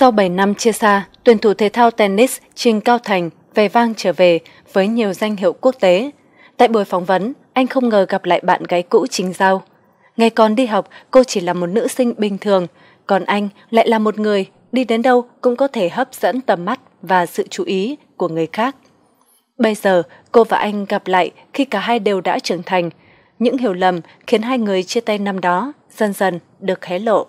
Sau 7 năm chia xa, tuyển thủ thể thao tennis Trình Cao Thành về vang trở về với nhiều danh hiệu quốc tế. Tại buổi phỏng vấn, anh không ngờ gặp lại bạn gái cũ Trình Giao. Ngày còn đi học, cô chỉ là một nữ sinh bình thường, còn anh lại là một người đi đến đâu cũng có thể hấp dẫn tầm mắt và sự chú ý của người khác. Bây giờ, cô và anh gặp lại khi cả hai đều đã trưởng thành. Những hiểu lầm khiến hai người chia tay năm đó dần dần được hé lộ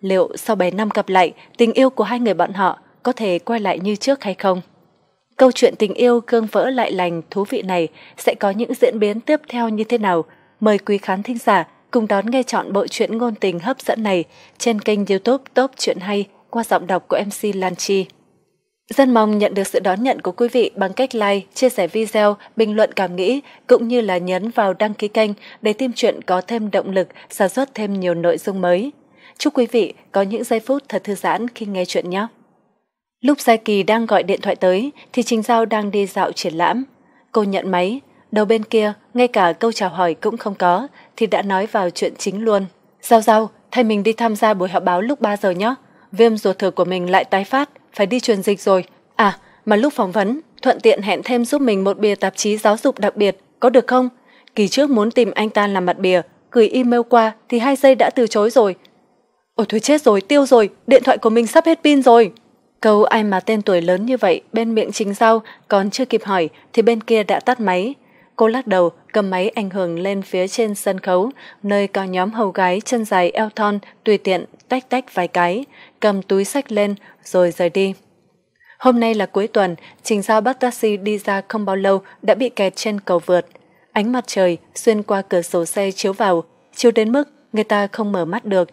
liệu sau 7 năm gặp lại, tình yêu của hai người bọn họ có thể quay lại như trước hay không? Câu chuyện tình yêu cương vỡ lại lành thú vị này sẽ có những diễn biến tiếp theo như thế nào? Mời quý khán thính giả cùng đón nghe chọn bộ truyện ngôn tình hấp dẫn này trên kênh youtube Top Chuyện Hay qua giọng đọc của MC Lan Chi. Rất mong nhận được sự đón nhận của quý vị bằng cách like, chia sẻ video, bình luận cảm nghĩ, cũng như là nhấn vào đăng ký kênh để team chuyện có thêm động lực, sản xuất thêm nhiều nội dung mới. Chúc quý vị có những giây phút thật thư giãn khi nghe chuyện nhé. Lúc Gia Kỳ đang gọi điện thoại tới thì Trình Giao đang đi dạo triển lãm. Cô nhận máy, đầu bên kia ngay cả câu chào hỏi cũng không có thì đã nói vào chuyện chính luôn. Giao Giao, thay mình đi tham gia buổi họp báo lúc 3 giờ nhé. Viêm ruột thừa của mình lại tái phát, phải đi truyền dịch rồi. À, mà lúc phỏng vấn, thuận tiện hẹn thêm giúp mình một bìa tạp chí giáo dục đặc biệt, có được không? Kỳ trước muốn tìm anh ta làm mặt bìa, gửi email qua thì hai giây đã từ chối rồi, Ôi thôi chết rồi, tiêu rồi, điện thoại của mình sắp hết pin rồi. Câu ai mà tên tuổi lớn như vậy bên miệng chính giao còn chưa kịp hỏi thì bên kia đã tắt máy. Cô lắc đầu, cầm máy ảnh hưởng lên phía trên sân khấu, nơi có nhóm hầu gái chân dài eo thon, tùy tiện, tách tách vài cái, cầm túi sách lên rồi rời đi. Hôm nay là cuối tuần, Trình Giao bắt taxi đi ra không bao lâu đã bị kẹt trên cầu vượt. Ánh mặt trời xuyên qua cửa sổ xe chiếu vào, chiếu đến mức người ta không mở mắt được,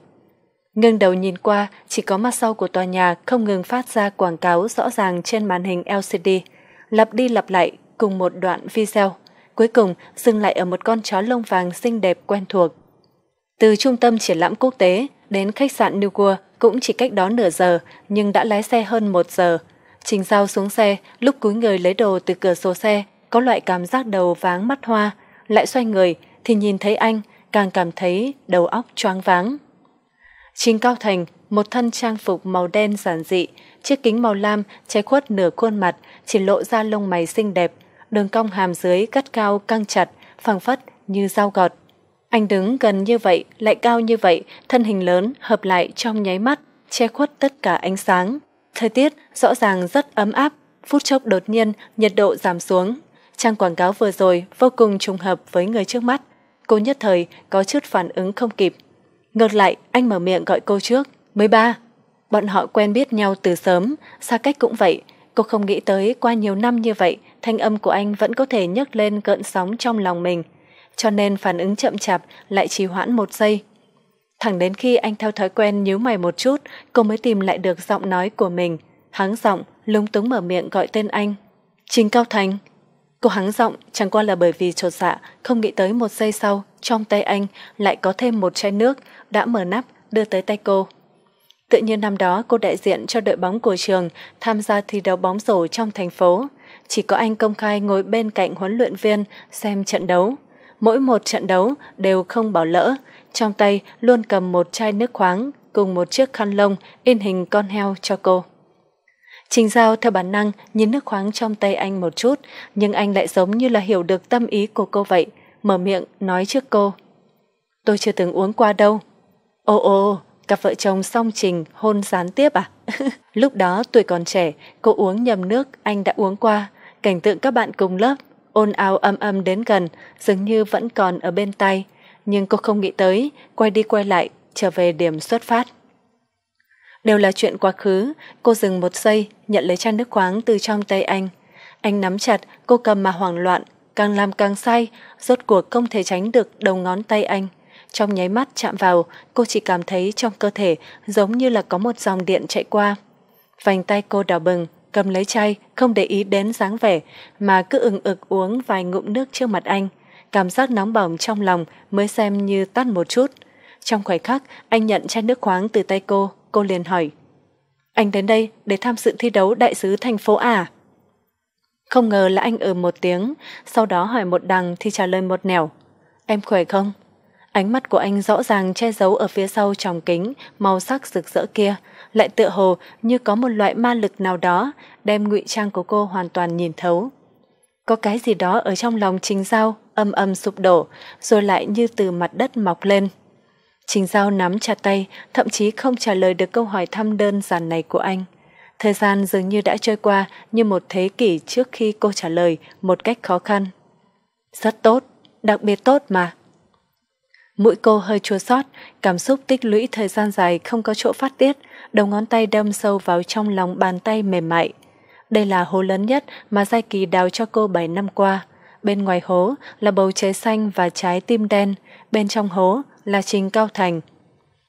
Ngưng đầu nhìn qua, chỉ có mặt sau của tòa nhà không ngừng phát ra quảng cáo rõ ràng trên màn hình LCD, lặp đi lặp lại cùng một đoạn video, cuối cùng dừng lại ở một con chó lông vàng xinh đẹp quen thuộc. Từ trung tâm triển lãm quốc tế đến khách sạn New World cũng chỉ cách đó nửa giờ nhưng đã lái xe hơn một giờ. Trình Giao xuống xe, lúc cúi người lấy đồ từ cửa sổ xe, có loại cảm giác đầu váng mắt hoa, lại xoay người thì nhìn thấy anh, càng cảm thấy đầu óc choáng váng. Trình Cao Thành, một thân trang phục màu đen giản dị, chiếc kính màu lam che khuất nửa khuôn mặt, chỉ lộ ra lông mày xinh đẹp, đường cong hàm dưới cắt cao căng chặt, phẳng phất như dao gọt. Anh đứng gần như vậy, lại cao như vậy, thân hình lớn hợp lại trong nháy mắt, che khuất tất cả ánh sáng. Thời tiết rõ ràng rất ấm áp, phút chốc đột nhiên nhiệt độ giảm xuống. Trang quảng cáo vừa rồi vô cùng trùng hợp với người trước mắt. Cô nhất thời có chút phản ứng không kịp. Ngược lại, anh mở miệng gọi cô trước. ba Bọn họ quen biết nhau từ sớm, xa cách cũng vậy. Cô không nghĩ tới qua nhiều năm như vậy, thanh âm của anh vẫn có thể nhấc lên gợn sóng trong lòng mình. Cho nên phản ứng chậm chạp lại trì hoãn một giây. Thẳng đến khi anh theo thói quen nhíu mày một chút, cô mới tìm lại được giọng nói của mình. Háng giọng, lúng túng mở miệng gọi tên anh. Trình Cao Thành. Cô hắng giọng chẳng qua là bởi vì trột dạ, không nghĩ tới một giây sau, trong tay anh lại có thêm một chai nước, đã mở nắp, đưa tới tay cô. Tự nhiên năm đó cô đại diện cho đội bóng của trường tham gia thi đấu bóng rổ trong thành phố. Chỉ có anh công khai ngồi bên cạnh huấn luyện viên xem trận đấu. Mỗi một trận đấu đều không bỏ lỡ, trong tay luôn cầm một chai nước khoáng cùng một chiếc khăn lông in hình con heo cho cô. Trình Giao theo bản năng nhìn nước khoáng trong tay anh một chút, nhưng anh lại giống như là hiểu được tâm ý của cô vậy, mở miệng nói trước cô. Tôi chưa từng uống qua đâu. Ồ ồ, cặp vợ chồng song trình hôn gián tiếp à? Lúc đó tuổi còn trẻ, cô uống nhầm nước anh đã uống qua, cảnh tượng các bạn cùng lớp, ôn ào âm âm đến gần, dường như vẫn còn ở bên tay. Nhưng cô không nghĩ tới, quay đi quay lại, trở về điểm xuất phát đều là chuyện quá khứ cô dừng một giây nhận lấy chai nước khoáng từ trong tay anh anh nắm chặt cô cầm mà hoảng loạn càng làm càng say, rốt cuộc không thể tránh được đầu ngón tay anh trong nháy mắt chạm vào cô chỉ cảm thấy trong cơ thể giống như là có một dòng điện chạy qua vành tay cô đỏ bừng cầm lấy chai không để ý đến dáng vẻ mà cứ ừng ực uống vài ngụm nước trước mặt anh cảm giác nóng bỏng trong lòng mới xem như tắt một chút trong khoảnh khắc anh nhận chai nước khoáng từ tay cô cô liền hỏi anh đến đây để tham dự thi đấu đại sứ thành phố à không ngờ là anh ở ừ một tiếng sau đó hỏi một đằng thì trả lời một nẻo em khỏe không ánh mắt của anh rõ ràng che giấu ở phía sau tròng kính màu sắc rực rỡ kia lại tựa hồ như có một loại ma lực nào đó đem ngụy trang của cô hoàn toàn nhìn thấu có cái gì đó ở trong lòng trình giao âm âm sụp đổ rồi lại như từ mặt đất mọc lên Trình Giao nắm chặt tay, thậm chí không trả lời được câu hỏi thăm đơn giản này của anh. Thời gian dường như đã trôi qua như một thế kỷ trước khi cô trả lời một cách khó khăn. Rất tốt, đặc biệt tốt mà. Mũi cô hơi chua xót, cảm xúc tích lũy thời gian dài không có chỗ phát tiết, đầu ngón tay đâm sâu vào trong lòng bàn tay mềm mại. Đây là hố lớn nhất mà Giai Kỳ đào cho cô 7 năm qua. Bên ngoài hố là bầu trời xanh và trái tim đen, bên trong hố là Trình Cao Thành.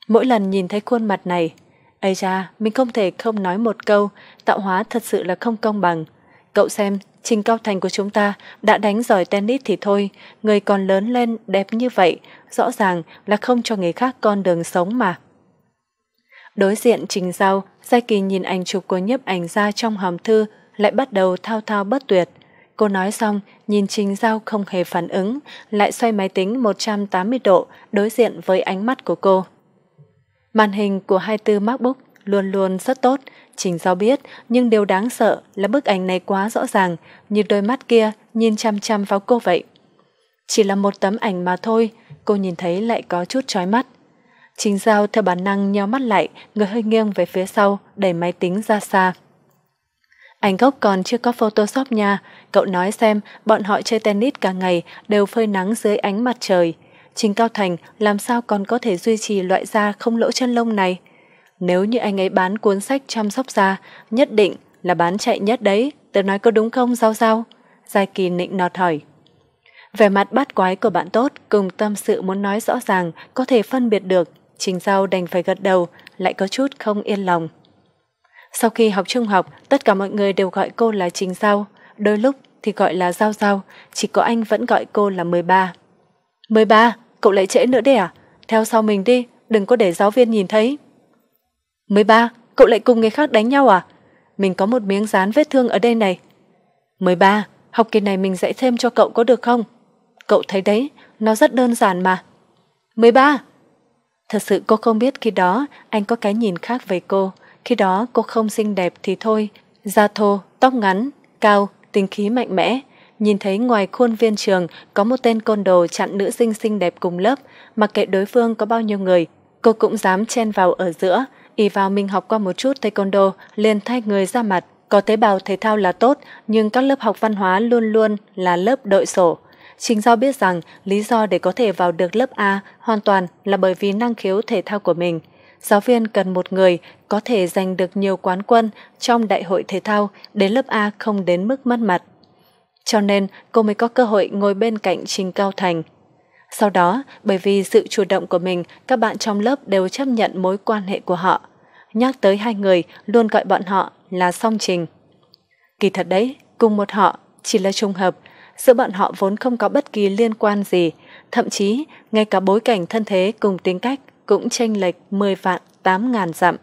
Mỗi lần nhìn thấy khuôn mặt này, ấy ra mình không thể không nói một câu, tạo hóa thật sự là không công bằng. Cậu xem, Trình Cao Thành của chúng ta đã đánh giỏi tennis thì thôi, người còn lớn lên đẹp như vậy, rõ ràng là không cho người khác con đường sống mà. Đối diện Trình Giao, Giai Kỳ nhìn ảnh chụp của nhiếp ảnh ra trong hòm thư lại bắt đầu thao thao bất tuyệt. Cô nói xong, nhìn Trình Giao không hề phản ứng, lại xoay máy tính 180 độ đối diện với ánh mắt của cô. Màn hình của 24 MacBook luôn luôn rất tốt, Trình Giao biết, nhưng điều đáng sợ là bức ảnh này quá rõ ràng, như đôi mắt kia nhìn chăm chăm vào cô vậy. Chỉ là một tấm ảnh mà thôi, cô nhìn thấy lại có chút chói mắt. Trình Giao theo bản năng nheo mắt lại, người hơi nghiêng về phía sau, đẩy máy tính ra xa. Anh gốc còn chưa có Photoshop nha, cậu nói xem bọn họ chơi tennis cả ngày đều phơi nắng dưới ánh mặt trời. Trình Cao Thành làm sao còn có thể duy trì loại da không lỗ chân lông này? Nếu như anh ấy bán cuốn sách chăm sóc da, nhất định là bán chạy nhất đấy, tớ nói có đúng không Giao Giao? Giai Kỳ nịnh nọt hỏi. Vẻ mặt bát quái của bạn tốt cùng tâm sự muốn nói rõ ràng có thể phân biệt được, Trình Giao đành phải gật đầu, lại có chút không yên lòng. Sau khi học trung học, tất cả mọi người đều gọi cô là Trình Giao, đôi lúc thì gọi là Giao Giao, chỉ có anh vẫn gọi cô là 13. 13, cậu lại trễ nữa đấy à? Theo sau mình đi, đừng có để giáo viên nhìn thấy. 13, cậu lại cùng người khác đánh nhau à? Mình có một miếng dán vết thương ở đây này. 13, học kỳ này mình dạy thêm cho cậu có được không? Cậu thấy đấy, nó rất đơn giản mà. 13. Thật sự cô không biết khi đó anh có cái nhìn khác về cô, khi đó cô không xinh đẹp thì thôi, da thô, tóc ngắn, cao, tính khí mạnh mẽ. Nhìn thấy ngoài khuôn viên trường có một tên côn đồ chặn nữ sinh xinh đẹp cùng lớp, mặc kệ đối phương có bao nhiêu người, cô cũng dám chen vào ở giữa, y vào mình học qua một chút taekwondo, liền thay người ra mặt. Có tế bào thể thao là tốt, nhưng các lớp học văn hóa luôn luôn là lớp đội sổ. chính do biết rằng lý do để có thể vào được lớp A hoàn toàn là bởi vì năng khiếu thể thao của mình – giáo viên cần một người có thể giành được nhiều quán quân trong đại hội thể thao đến lớp A không đến mức mất mặt. Cho nên cô mới có cơ hội ngồi bên cạnh Trình Cao Thành. Sau đó, bởi vì sự chủ động của mình, các bạn trong lớp đều chấp nhận mối quan hệ của họ. Nhắc tới hai người, luôn gọi bọn họ là song trình. Kỳ thật đấy, cùng một họ, chỉ là trùng hợp, giữa bọn họ vốn không có bất kỳ liên quan gì, thậm chí ngay cả bối cảnh thân thế cùng tính cách cũng chênh lệch 10 vạn 8 ngàn dặm.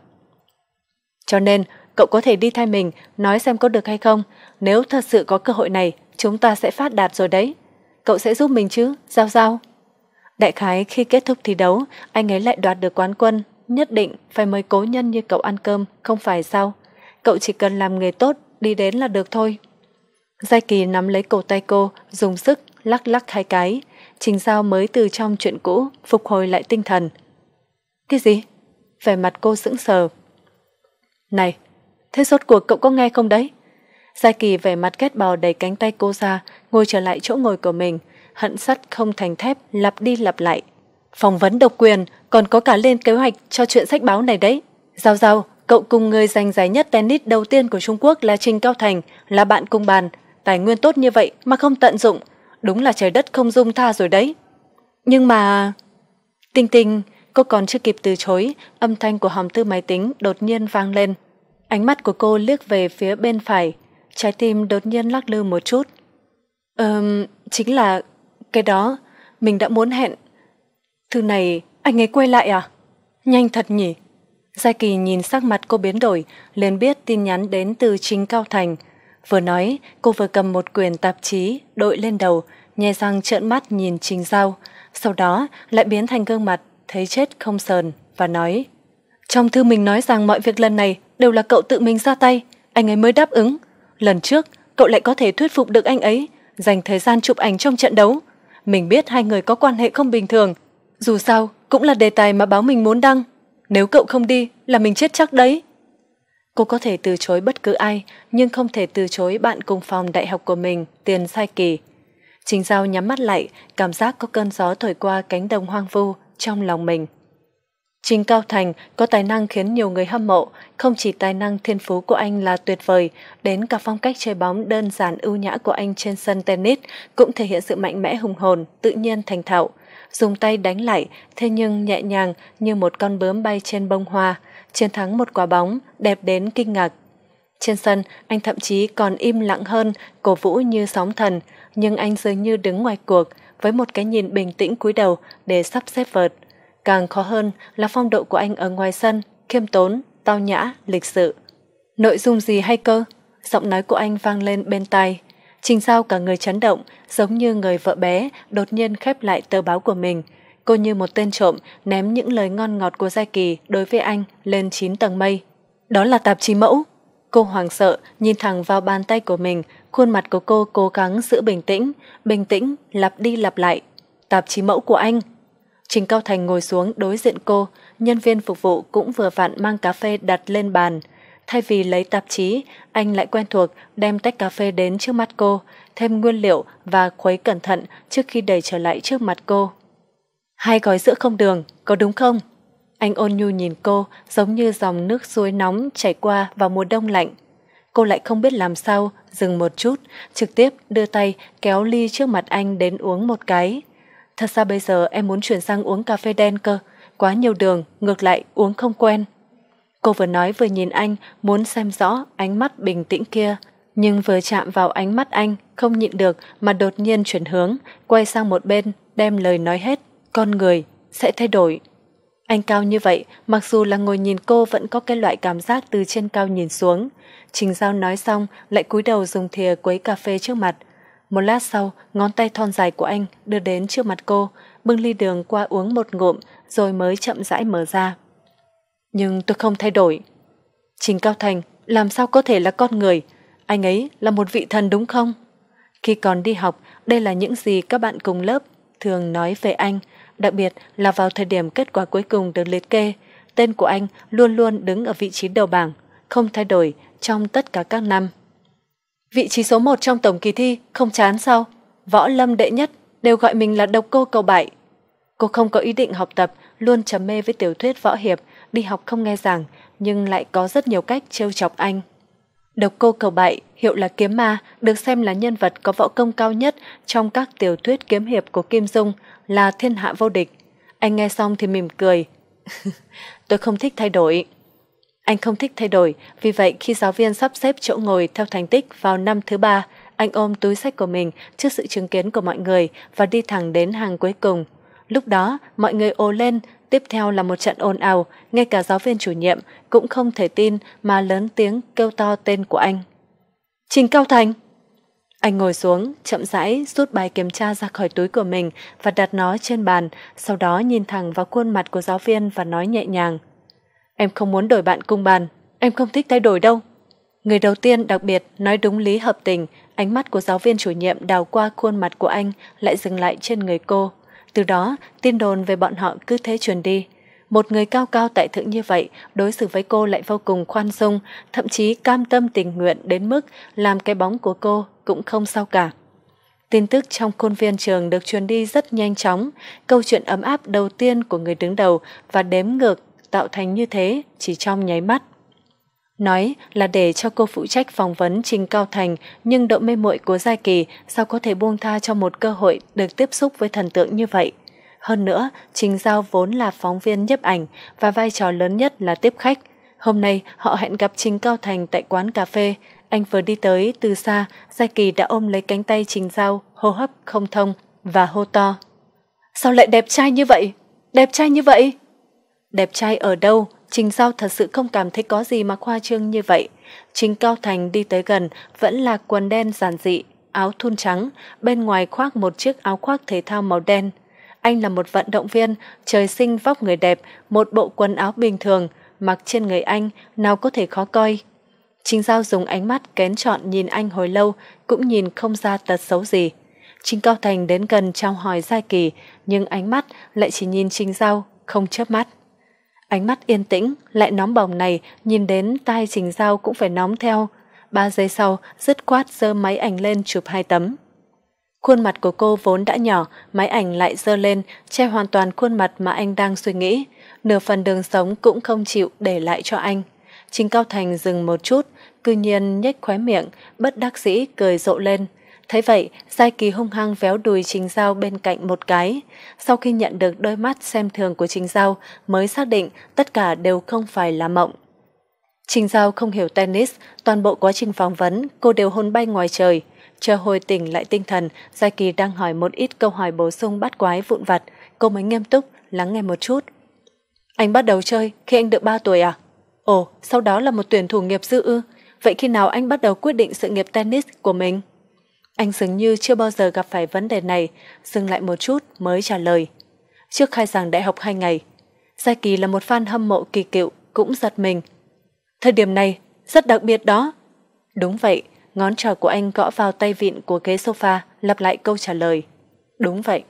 Cho nên, cậu có thể đi thay mình, nói xem có được hay không. Nếu thật sự có cơ hội này, chúng ta sẽ phát đạt rồi đấy. Cậu sẽ giúp mình chứ, Giao Giao. Đại khái khi kết thúc thi đấu, anh ấy lại đoạt được quán quân. Nhất định phải mời cố nhân như cậu ăn cơm, không phải sao. Cậu chỉ cần làm nghề tốt, đi đến là được thôi. Giai Kỳ nắm lấy cổ tay cô, dùng sức, lắc lắc hai cái. Trình Giao mới từ trong chuyện cũ, phục hồi lại tinh thần. Cái gì? Vẻ mặt cô sững sờ. Này, thế rốt cuộc cậu có nghe không đấy? Gia Kỳ vẻ mặt kết bò đẩy cánh tay cô ra, ngồi trở lại chỗ ngồi của mình, hận sắt không thành thép, lặp đi lặp lại. Phỏng vấn độc quyền, còn có cả lên kế hoạch cho chuyện sách báo này đấy. Giao giao, cậu cùng người giành giải nhất tennis đầu tiên của Trung Quốc là Trình Cao Thành, là bạn cùng bàn. Tài nguyên tốt như vậy mà không tận dụng, đúng là trời đất không dung tha rồi đấy. Nhưng mà... Tinh Tinh Cô còn chưa kịp từ chối, âm thanh của hòm thư máy tính đột nhiên vang lên. Ánh mắt của cô liếc về phía bên phải, trái tim đột nhiên lắc lư một chút. Ừm, chính là cái đó, mình đã muốn hẹn. Thư này, anh ấy quay lại à? Nhanh thật nhỉ? Gia Kỳ nhìn sắc mặt cô biến đổi, liền biết tin nhắn đến từ chính Cao Thành. Vừa nói, cô vừa cầm một quyển tạp chí, đội lên đầu, nhè răng trợn mắt nhìn Trình Giao, sau đó lại biến thành gương mặt thấy chết không sờn và nói Trong thư mình nói rằng mọi việc lần này đều là cậu tự mình ra tay, anh ấy mới đáp ứng. Lần trước, cậu lại có thể thuyết phục được anh ấy, dành thời gian chụp ảnh trong trận đấu. Mình biết hai người có quan hệ không bình thường. Dù sao, cũng là đề tài mà báo mình muốn đăng. Nếu cậu không đi, là mình chết chắc đấy. Cô có thể từ chối bất cứ ai, nhưng không thể từ chối bạn cùng phòng đại học của mình, Tiền Sai Kỳ. Trình Giao nhắm mắt lại, cảm giác có cơn gió thổi qua cánh đồng hoang vu, trong lòng mình. Trình Cao Thành có tài năng khiến nhiều người hâm mộ, không chỉ tài năng thiên phú của anh là tuyệt vời, đến cả phong cách chơi bóng đơn giản ưu nhã của anh trên sân tennis cũng thể hiện sự mạnh mẽ hùng hồn, tự nhiên thành thạo. Dùng tay đánh lại, thế nhưng nhẹ nhàng như một con bướm bay trên bông hoa, chiến thắng một quả bóng, đẹp đến kinh ngạc. Trên sân, anh thậm chí còn im lặng hơn, cổ vũ như sóng thần, nhưng anh dường như đứng ngoài cuộc – với một cái nhìn bình tĩnh cúi đầu để sắp xếp vợt. Càng khó hơn là phong độ của anh ở ngoài sân, khiêm tốn, tao nhã, lịch sự. Nội dung gì hay cơ? Giọng nói của anh vang lên bên tai. Trình sao cả người chấn động, giống như người vợ bé đột nhiên khép lại tờ báo của mình. Cô như một tên trộm ném những lời ngon ngọt của Gia Kỳ đối với anh lên chín tầng mây. Đó là tạp chí mẫu. Cô hoàng sợ nhìn thẳng vào bàn tay của mình Khuôn mặt của cô cố gắng giữ bình tĩnh, bình tĩnh lặp đi lặp lại. Tạp chí mẫu của anh. Trình Cao Thành ngồi xuống đối diện cô, nhân viên phục vụ cũng vừa vặn mang cà phê đặt lên bàn. Thay vì lấy tạp chí, anh lại quen thuộc đem tách cà phê đến trước mắt cô, thêm nguyên liệu và khuấy cẩn thận trước khi đẩy trở lại trước mặt cô. Hai gói sữa không đường, có đúng không? Anh ôn nhu nhìn cô giống như dòng nước suối nóng chảy qua vào mùa đông lạnh cô lại không biết làm sao, dừng một chút, trực tiếp đưa tay kéo ly trước mặt anh đến uống một cái. Thật ra bây giờ em muốn chuyển sang uống cà phê đen cơ, quá nhiều đường, ngược lại uống không quen. Cô vừa nói vừa nhìn anh, muốn xem rõ ánh mắt bình tĩnh kia, nhưng vừa chạm vào ánh mắt anh, không nhịn được mà đột nhiên chuyển hướng, quay sang một bên, đem lời nói hết. Con người sẽ thay đổi. Anh cao như vậy, mặc dù là ngồi nhìn cô vẫn có cái loại cảm giác từ trên cao nhìn xuống. Trình Giao nói xong, lại cúi đầu dùng thìa quấy cà phê trước mặt. Một lát sau, ngón tay thon dài của anh đưa đến trước mặt cô, bưng ly đường qua uống một ngụm rồi mới chậm rãi mở ra. Nhưng tôi không thay đổi. Trình Cao Thành làm sao có thể là con người? Anh ấy là một vị thần đúng không? Khi còn đi học, đây là những gì các bạn cùng lớp thường nói về anh, đặc biệt là vào thời điểm kết quả cuối cùng được liệt kê, tên của anh luôn luôn đứng ở vị trí đầu bảng, không thay đổi trong tất cả các năm. Vị trí số 1 trong tổng kỳ thi không chán sao? Võ Lâm đệ nhất đều gọi mình là độc cô cầu bại. Cô không có ý định học tập, luôn trầm mê với tiểu thuyết võ hiệp, đi học không nghe giảng, nhưng lại có rất nhiều cách trêu chọc anh. Độc cô cầu bại, hiệu là kiếm ma, được xem là nhân vật có võ công cao nhất trong các tiểu thuyết kiếm hiệp của Kim Dung, là thiên hạ vô địch. Anh nghe xong thì mỉm cười. Tôi không thích thay đổi. Anh không thích thay đổi, vì vậy khi giáo viên sắp xếp chỗ ngồi theo thành tích vào năm thứ ba, anh ôm túi sách của mình trước sự chứng kiến của mọi người và đi thẳng đến hàng cuối cùng. Lúc đó, mọi người ồ lên, tiếp theo là một trận ồn ào, ngay cả giáo viên chủ nhiệm cũng không thể tin mà lớn tiếng kêu to tên của anh. Trình Cao Thành! Anh ngồi xuống, chậm rãi rút bài kiểm tra ra khỏi túi của mình và đặt nó trên bàn, sau đó nhìn thẳng vào khuôn mặt của giáo viên và nói nhẹ nhàng. Em không muốn đổi bạn cung bàn, em không thích thay đổi đâu. Người đầu tiên đặc biệt nói đúng lý hợp tình, ánh mắt của giáo viên chủ nhiệm đào qua khuôn mặt của anh lại dừng lại trên người cô. Từ đó, tin đồn về bọn họ cứ thế truyền đi. Một người cao cao tại thượng như vậy, đối xử với cô lại vô cùng khoan dung, thậm chí cam tâm tình nguyện đến mức làm cái bóng của cô cũng không sao cả. Tin tức trong khuôn viên trường được truyền đi rất nhanh chóng, câu chuyện ấm áp đầu tiên của người đứng đầu và đếm ngược tạo thành như thế chỉ trong nháy mắt. Nói là để cho cô phụ trách phỏng vấn Trình Cao Thành, nhưng độ mê muội của Gia Kỳ sao có thể buông tha cho một cơ hội được tiếp xúc với thần tượng như vậy. Hơn nữa, Trình Giao vốn là phóng viên nhấp ảnh và vai trò lớn nhất là tiếp khách. Hôm nay họ hẹn gặp Trình Cao Thành tại quán cà phê, anh vừa đi tới từ xa, Gia Kỳ đã ôm lấy cánh tay Trình Giao, hô hấp không thông và hô to. Sao lại đẹp trai như vậy? Đẹp trai như vậy? Đẹp trai ở đâu? Trình Giao thật sự không cảm thấy có gì mà khoa trương như vậy. Trình Cao Thành đi tới gần, vẫn là quần đen giản dị, áo thun trắng, bên ngoài khoác một chiếc áo khoác thể thao màu đen. Anh là một vận động viên, trời sinh vóc người đẹp, một bộ quần áo bình thường, mặc trên người anh nào có thể khó coi. Trình Giao dùng ánh mắt kén chọn nhìn anh hồi lâu, cũng nhìn không ra tật xấu gì. Trình Cao Thành đến gần trao hỏi Giai Kỳ, nhưng ánh mắt lại chỉ nhìn Trình Giao, không chớp mắt. Ánh mắt yên tĩnh, lại nóng bỏng này, nhìn đến tai Trình Giao cũng phải nóng theo. Ba giây sau, dứt quát dơ máy ảnh lên chụp hai tấm. Khuôn mặt của cô vốn đã nhỏ, máy ảnh lại dơ lên, che hoàn toàn khuôn mặt mà anh đang suy nghĩ. Nửa phần đường sống cũng không chịu để lại cho anh. Trình Cao Thành dừng một chút, cư nhiên nhếch khóe miệng, bất đắc dĩ cười rộ lên. Thấy vậy, Giai Kỳ hung hăng véo đùi Trình Giao bên cạnh một cái. Sau khi nhận được đôi mắt xem thường của Trình Giao, mới xác định tất cả đều không phải là mộng. Trình Giao không hiểu tennis, toàn bộ quá trình phỏng vấn, cô đều hôn bay ngoài trời. Chờ hồi tỉnh lại tinh thần, Giai Kỳ đang hỏi một ít câu hỏi bổ sung bắt quái vụn vặt, cô mới nghiêm túc, lắng nghe một chút. Anh bắt đầu chơi khi anh được 3 tuổi à? Ồ, sau đó là một tuyển thủ nghiệp dư ư, Vậy khi nào anh bắt đầu quyết định sự nghiệp tennis của mình? Anh dường như chưa bao giờ gặp phải vấn đề này, dừng lại một chút mới trả lời. Trước khai giảng đại học hai ngày, Gia Kỳ là một fan hâm mộ kỳ cựu, cũng giật mình. Thời điểm này, rất đặc biệt đó. Đúng vậy, ngón trỏ của anh gõ vào tay vịn của ghế sofa, lặp lại câu trả lời. Đúng vậy.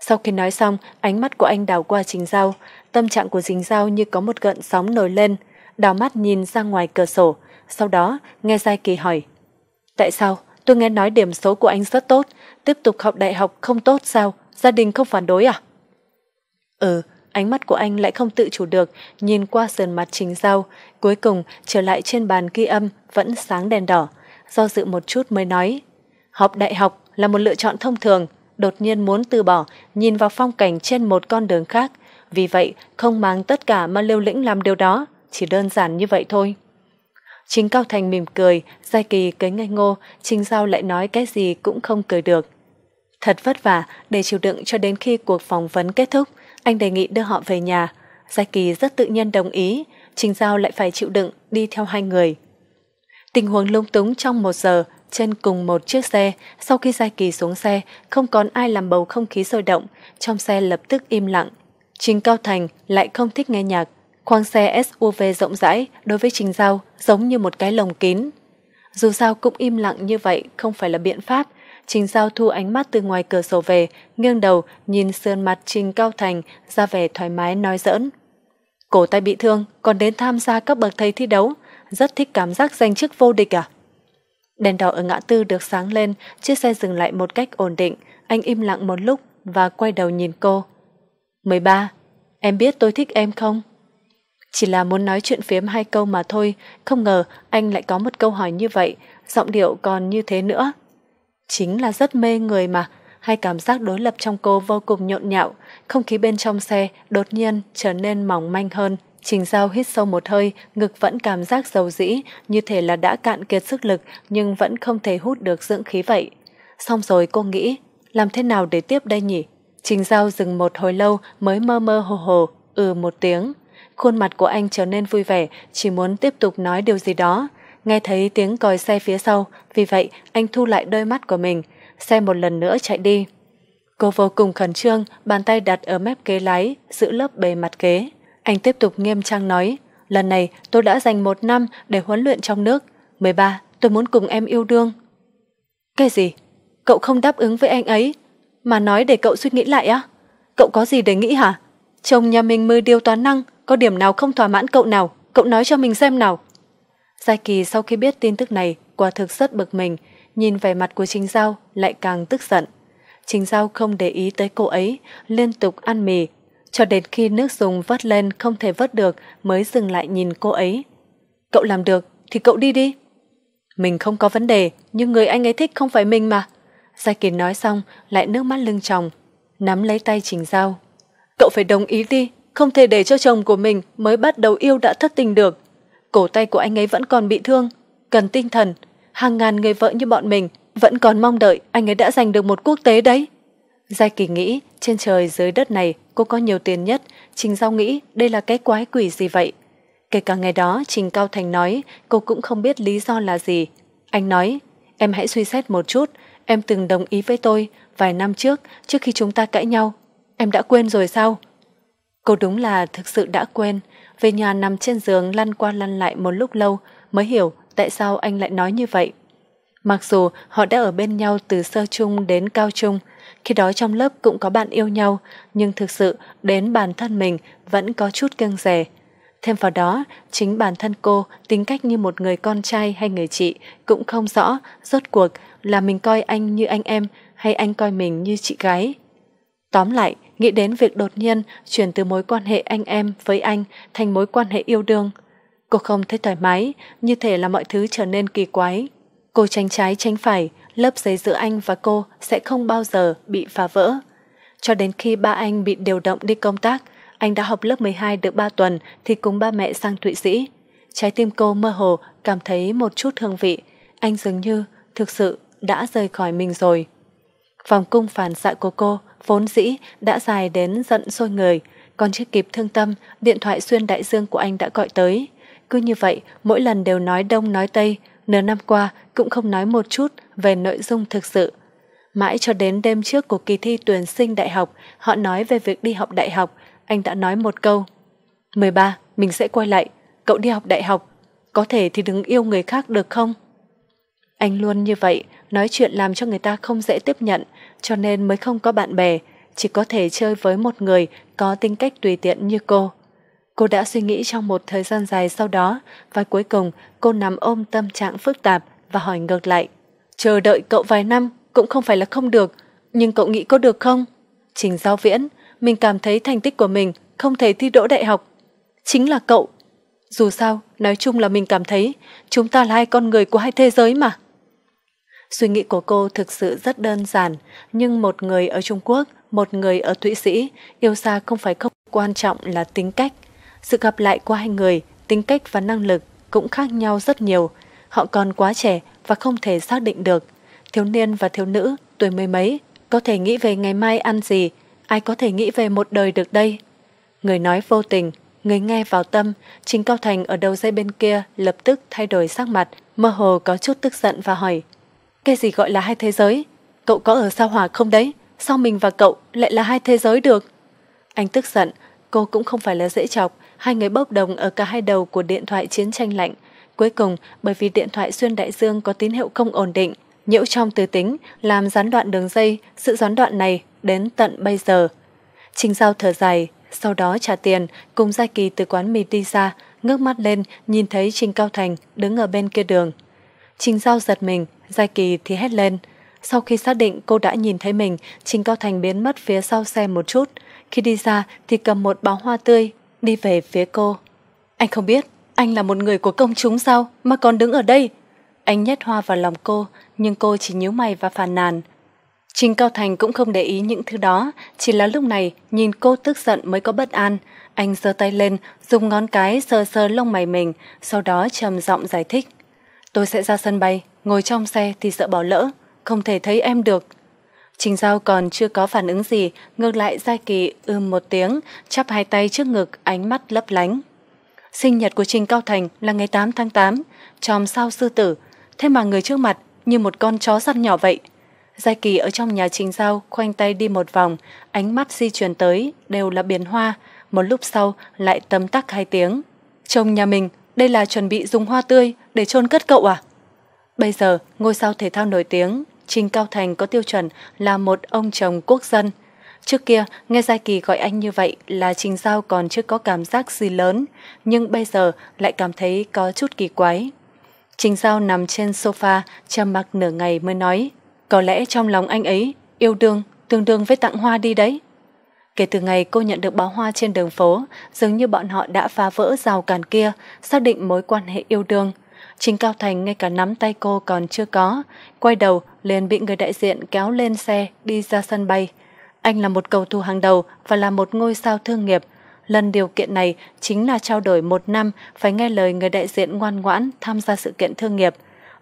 Sau khi nói xong, ánh mắt của anh đào qua Trình Giao, tâm trạng của Trình Giao như có một gợn sóng nổi lên, đào mắt nhìn ra ngoài cửa sổ, sau đó, nghe Giai Kỳ hỏi, Tại sao? Tôi nghe nói điểm số của anh rất tốt, tiếp tục học đại học không tốt sao? Gia đình không phản đối à? Ừ, ánh mắt của anh lại không tự chủ được, nhìn qua sườn mặt chính giao, cuối cùng trở lại trên bàn ghi âm vẫn sáng đèn đỏ. Do dự một chút mới nói, học đại học là một lựa chọn thông thường, đột nhiên muốn từ bỏ, nhìn vào phong cảnh trên một con đường khác, vì vậy không mang tất cả mà liêu lĩnh làm điều đó, chỉ đơn giản như vậy thôi. Chính Cao Thành mỉm cười, Giai Kỳ cấy ngây ngô, Trình Giao lại nói cái gì cũng không cười được. Thật vất vả để chịu đựng cho đến khi cuộc phỏng vấn kết thúc, anh đề nghị đưa họ về nhà. Giai Kỳ rất tự nhiên đồng ý, Trình Giao lại phải chịu đựng đi theo hai người. Tình huống lung túng trong một giờ, trên cùng một chiếc xe, sau khi Giai Kỳ xuống xe, không còn ai làm bầu không khí sôi động, trong xe lập tức im lặng. Trình Cao Thành lại không thích nghe nhạc, khoang xe SUV rộng rãi đối với Trình Giao giống như một cái lồng kín. Dù sao cũng im lặng như vậy không phải là biện pháp, Trình Giao thu ánh mắt từ ngoài cửa sổ về, nghiêng đầu nhìn sườn mặt Trình Cao Thành ra vẻ thoải mái nói giỡn. Cổ tay bị thương, còn đến tham gia các bậc thầy thi đấu, rất thích cảm giác giành chức vô địch à? Đèn đỏ ở ngã tư được sáng lên, chiếc xe dừng lại một cách ổn định, anh im lặng một lúc và quay đầu nhìn cô. 13. Em biết tôi thích em không? chỉ là muốn nói chuyện phiếm hai câu mà thôi, không ngờ anh lại có một câu hỏi như vậy, giọng điệu còn như thế nữa. Chính là rất mê người mà, hai cảm giác đối lập trong cô vô cùng nhộn nhạo, không khí bên trong xe đột nhiên trở nên mỏng manh hơn. Trình Giao hít sâu một hơi, ngực vẫn cảm giác dầu dĩ, như thể là đã cạn kiệt sức lực nhưng vẫn không thể hút được dưỡng khí vậy. Xong rồi cô nghĩ, làm thế nào để tiếp đây nhỉ? Trình Giao dừng một hồi lâu mới mơ mơ hồ hồ, ừ một tiếng khuôn mặt của anh trở nên vui vẻ chỉ muốn tiếp tục nói điều gì đó nghe thấy tiếng còi xe phía sau vì vậy anh thu lại đôi mắt của mình xe một lần nữa chạy đi cô vô cùng khẩn trương bàn tay đặt ở mép kế lái giữ lớp bề mặt kế anh tiếp tục nghiêm trang nói lần này tôi đã dành một năm để huấn luyện trong nước 13, tôi muốn cùng em yêu đương cái gì cậu không đáp ứng với anh ấy mà nói để cậu suy nghĩ lại á cậu có gì để nghĩ hả chồng nhà mình mới điều toán năng có điểm nào không thỏa mãn cậu nào cậu nói cho mình xem nào giai kỳ sau khi biết tin tức này quả thực rất bực mình nhìn vẻ mặt của Trình giao lại càng tức giận Trình giao không để ý tới cô ấy liên tục ăn mì cho đến khi nước dùng vớt lên không thể vớt được mới dừng lại nhìn cô ấy cậu làm được thì cậu đi đi mình không có vấn đề nhưng người anh ấy thích không phải mình mà giai kỳ nói xong lại nước mắt lưng tròng nắm lấy tay trình giao cậu phải đồng ý đi không thể để cho chồng của mình mới bắt đầu yêu đã thất tình được. Cổ tay của anh ấy vẫn còn bị thương, cần tinh thần. Hàng ngàn người vợ như bọn mình vẫn còn mong đợi anh ấy đã giành được một quốc tế đấy. Giai kỳ nghĩ, trên trời dưới đất này cô có nhiều tiền nhất, Trình Giao nghĩ đây là cái quái quỷ gì vậy. Kể cả ngày đó Trình Cao Thành nói cô cũng không biết lý do là gì. Anh nói, em hãy suy xét một chút, em từng đồng ý với tôi vài năm trước, trước khi chúng ta cãi nhau. Em đã quên rồi sao? Cô đúng là thực sự đã quên, về nhà nằm trên giường lăn qua lăn lại một lúc lâu mới hiểu tại sao anh lại nói như vậy. Mặc dù họ đã ở bên nhau từ sơ chung đến cao trung, khi đó trong lớp cũng có bạn yêu nhau, nhưng thực sự đến bản thân mình vẫn có chút kiêng rẻ. Thêm vào đó, chính bản thân cô tính cách như một người con trai hay người chị cũng không rõ rốt cuộc là mình coi anh như anh em hay anh coi mình như chị gái. Tóm lại, nghĩ đến việc đột nhiên chuyển từ mối quan hệ anh em với anh thành mối quan hệ yêu đương. Cô không thấy thoải mái, như thể là mọi thứ trở nên kỳ quái. Cô tránh trái tránh phải, lớp giấy giữa anh và cô sẽ không bao giờ bị phá vỡ. Cho đến khi ba anh bị điều động đi công tác, anh đã học lớp 12 được 3 tuần thì cùng ba mẹ sang Thụy Sĩ. Trái tim cô mơ hồ cảm thấy một chút hương vị, anh dường như thực sự đã rời khỏi mình rồi. Vòng cung phản xạ của cô vốn dĩ đã dài đến giận sôi người, còn chưa kịp thương tâm, điện thoại xuyên đại dương của anh đã gọi tới. Cứ như vậy, mỗi lần đều nói đông nói tây, nửa năm qua cũng không nói một chút về nội dung thực sự. Mãi cho đến đêm trước của kỳ thi tuyển sinh đại học, họ nói về việc đi học đại học, anh đã nói một câu. 13. Mình sẽ quay lại, cậu đi học đại học, có thể thì đừng yêu người khác được không? Anh luôn như vậy, nói chuyện làm cho người ta không dễ tiếp nhận, cho nên mới không có bạn bè, chỉ có thể chơi với một người có tính cách tùy tiện như cô. Cô đã suy nghĩ trong một thời gian dài sau đó và cuối cùng cô nằm ôm tâm trạng phức tạp và hỏi ngược lại. Chờ đợi cậu vài năm cũng không phải là không được, nhưng cậu nghĩ có được không? Trình Giao Viễn, mình cảm thấy thành tích của mình không thể thi đỗ đại học. Chính là cậu. Dù sao, nói chung là mình cảm thấy chúng ta là hai con người của hai thế giới mà. Suy nghĩ của cô thực sự rất đơn giản, nhưng một người ở Trung Quốc, một người ở Thụy Sĩ, yêu xa không phải không quan trọng là tính cách. Sự gặp lại của hai người, tính cách và năng lực cũng khác nhau rất nhiều. Họ còn quá trẻ và không thể xác định được. Thiếu niên và thiếu nữ, tuổi mười mấy, có thể nghĩ về ngày mai ăn gì, ai có thể nghĩ về một đời được đây. Người nói vô tình, người nghe vào tâm, Trình Cao Thành ở đầu dây bên kia lập tức thay đổi sắc mặt, mơ hồ có chút tức giận và hỏi – cái gì gọi là hai thế giới? Cậu có ở sao hỏa không đấy? Sao mình và cậu lại là hai thế giới được? Anh tức giận, cô cũng không phải là dễ chọc. Hai người bốc đồng ở cả hai đầu của điện thoại chiến tranh lạnh. Cuối cùng, bởi vì điện thoại xuyên đại dương có tín hiệu không ổn định, nhiễu trong từ tính, làm gián đoạn đường dây, sự gián đoạn này đến tận bây giờ. Trình Giao thở dài, sau đó trả tiền, cùng Gia Kỳ từ quán mì đi ra, ngước mắt lên, nhìn thấy Trình Cao Thành đứng ở bên kia đường. Trình Giao giật mình, Giai Kỳ thì hét lên. Sau khi xác định cô đã nhìn thấy mình, Trình Cao Thành biến mất phía sau xe một chút. Khi đi ra thì cầm một bó hoa tươi, đi về phía cô. Anh không biết, anh là một người của công chúng sao mà còn đứng ở đây? Anh nhét hoa vào lòng cô, nhưng cô chỉ nhíu mày và phàn nàn. Trình Cao Thành cũng không để ý những thứ đó, chỉ là lúc này nhìn cô tức giận mới có bất an. Anh giơ tay lên, dùng ngón cái sờ sờ lông mày mình, sau đó trầm giọng giải thích. Tôi sẽ ra sân bay, ngồi trong xe thì sợ bỏ lỡ, không thể thấy em được. Trình Giao còn chưa có phản ứng gì, ngược lại Gia Kỳ ưm một tiếng, chắp hai tay trước ngực, ánh mắt lấp lánh. Sinh nhật của Trình Cao Thành là ngày 8 tháng 8, tròm sao sư tử, thế mà người trước mặt như một con chó săn nhỏ vậy. Gia Kỳ ở trong nhà Trình Giao khoanh tay đi một vòng, ánh mắt di chuyển tới, đều là biển hoa, một lúc sau lại tấm tắc hai tiếng. Trông nhà mình đây là chuẩn bị dùng hoa tươi để chôn cất cậu à? Bây giờ, ngôi sao thể thao nổi tiếng, Trình Cao Thành có tiêu chuẩn là một ông chồng quốc dân. Trước kia, nghe Gia Kỳ gọi anh như vậy là Trình Giao còn chưa có cảm giác gì lớn, nhưng bây giờ lại cảm thấy có chút kỳ quái. Trình Giao nằm trên sofa, trầm mặc nửa ngày mới nói, có lẽ trong lòng anh ấy, yêu đương, tương đương với tặng hoa đi đấy. Kể từ ngày cô nhận được bó hoa trên đường phố, dường như bọn họ đã phá vỡ rào cản kia, xác định mối quan hệ yêu đương. Trình Cao Thành ngay cả nắm tay cô còn chưa có, quay đầu liền bị người đại diện kéo lên xe đi ra sân bay. Anh là một cầu thủ hàng đầu và là một ngôi sao thương nghiệp. Lần điều kiện này chính là trao đổi một năm phải nghe lời người đại diện ngoan ngoãn tham gia sự kiện thương nghiệp.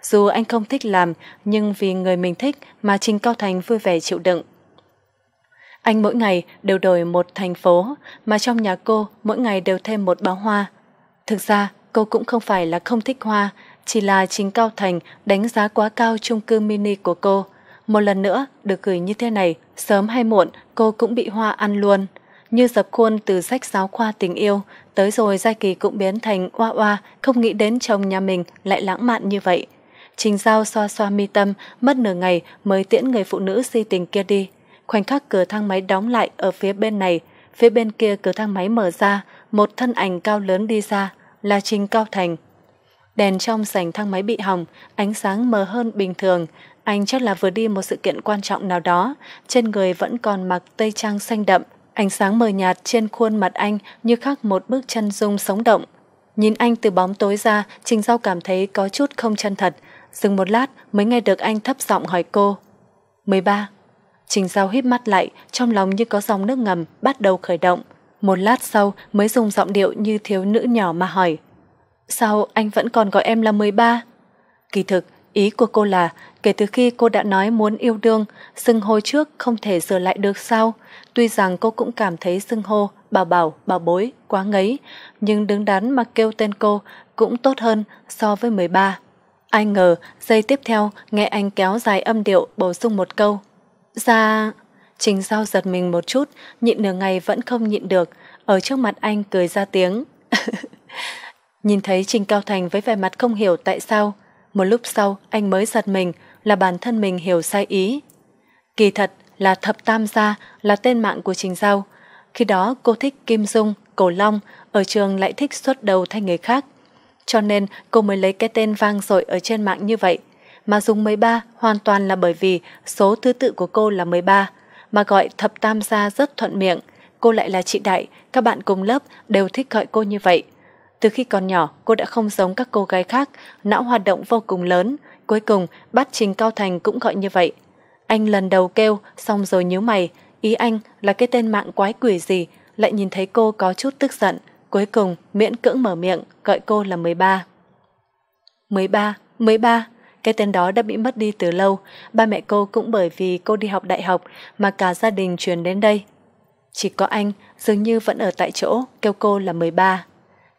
Dù anh không thích làm, nhưng vì người mình thích mà Trình Cao Thành vui vẻ chịu đựng. Anh mỗi ngày đều đổi một thành phố, mà trong nhà cô mỗi ngày đều thêm một bó hoa. Thực ra, cô cũng không phải là không thích hoa, chỉ là chính Cao Thành đánh giá quá cao chung cư mini của cô. Một lần nữa, được gửi như thế này, sớm hay muộn, cô cũng bị hoa ăn luôn. Như dập khuôn từ sách giáo khoa tình yêu, tới rồi Gia Kỳ cũng biến thành oa oa, không nghĩ đến chồng nhà mình lại lãng mạn như vậy. Trình Giao xoa xoa mi tâm, mất nửa ngày mới tiễn người phụ nữ si tình kia đi khoảnh khắc cửa thang máy đóng lại ở phía bên này phía bên kia cửa thang máy mở ra một thân ảnh cao lớn đi ra là trình cao thành đèn trong sảnh thang máy bị hỏng ánh sáng mờ hơn bình thường anh chắc là vừa đi một sự kiện quan trọng nào đó trên người vẫn còn mặc tây trang xanh đậm ánh sáng mờ nhạt trên khuôn mặt anh như khắc một bức chân dung sống động nhìn anh từ bóng tối ra trình giao cảm thấy có chút không chân thật dừng một lát mới nghe được anh thấp giọng hỏi cô mười ba Trình Giao hít mắt lại, trong lòng như có dòng nước ngầm bắt đầu khởi động. Một lát sau mới dùng giọng điệu như thiếu nữ nhỏ mà hỏi. Sao anh vẫn còn gọi em là 13? Kỳ thực, ý của cô là kể từ khi cô đã nói muốn yêu đương, xưng hô trước không thể sửa lại được sao? Tuy rằng cô cũng cảm thấy xưng hô, bà bảo, bà bối, quá ngấy, nhưng đứng đắn mà kêu tên cô cũng tốt hơn so với 13. Ai ngờ, giây tiếp theo nghe anh kéo dài âm điệu bổ sung một câu Dạ... Trình Giao giật mình một chút, nhịn nửa ngày vẫn không nhịn được, ở trước mặt anh cười ra tiếng. Nhìn thấy Trình Cao Thành với vẻ mặt không hiểu tại sao, một lúc sau anh mới giật mình là bản thân mình hiểu sai ý. Kỳ thật là Thập Tam Gia là tên mạng của Trình Giao. Khi đó cô thích Kim Dung, Cổ Long, ở trường lại thích xuất đầu thay người khác. Cho nên cô mới lấy cái tên vang dội ở trên mạng như vậy mà dùng 13 hoàn toàn là bởi vì số thứ tự của cô là 13, mà gọi thập tam gia rất thuận miệng. Cô lại là chị Đại, các bạn cùng lớp đều thích gọi cô như vậy. Từ khi còn nhỏ, cô đã không giống các cô gái khác, não hoạt động vô cùng lớn. Cuối cùng, bắt Trình Cao Thành cũng gọi như vậy. Anh lần đầu kêu, xong rồi nhíu mày. Ý anh là cái tên mạng quái quỷ gì, lại nhìn thấy cô có chút tức giận. Cuối cùng, miễn cưỡng mở miệng, gọi cô là 13. 13, 13. Cái tên đó đã bị mất đi từ lâu, ba mẹ cô cũng bởi vì cô đi học đại học mà cả gia đình chuyển đến đây. Chỉ có anh dường như vẫn ở tại chỗ, kêu cô là 13.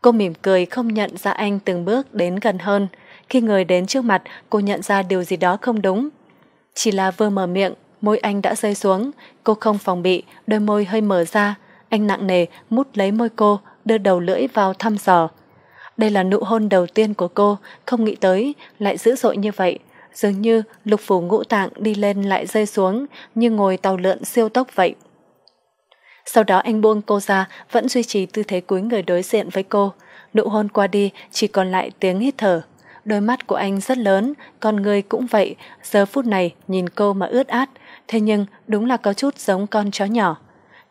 Cô mỉm cười không nhận ra anh từng bước đến gần hơn. Khi người đến trước mặt, cô nhận ra điều gì đó không đúng. Chỉ là vừa mở miệng, môi anh đã rơi xuống, cô không phòng bị, đôi môi hơi mở ra. Anh nặng nề mút lấy môi cô, đưa đầu lưỡi vào thăm dò. Đây là nụ hôn đầu tiên của cô, không nghĩ tới, lại dữ dội như vậy. Dường như lục phủ ngũ tạng đi lên lại rơi xuống, như ngồi tàu lượn siêu tốc vậy. Sau đó anh buông cô ra, vẫn duy trì tư thế cúi người đối diện với cô. Nụ hôn qua đi, chỉ còn lại tiếng hít thở. Đôi mắt của anh rất lớn, con người cũng vậy, giờ phút này nhìn cô mà ướt át, thế nhưng đúng là có chút giống con chó nhỏ.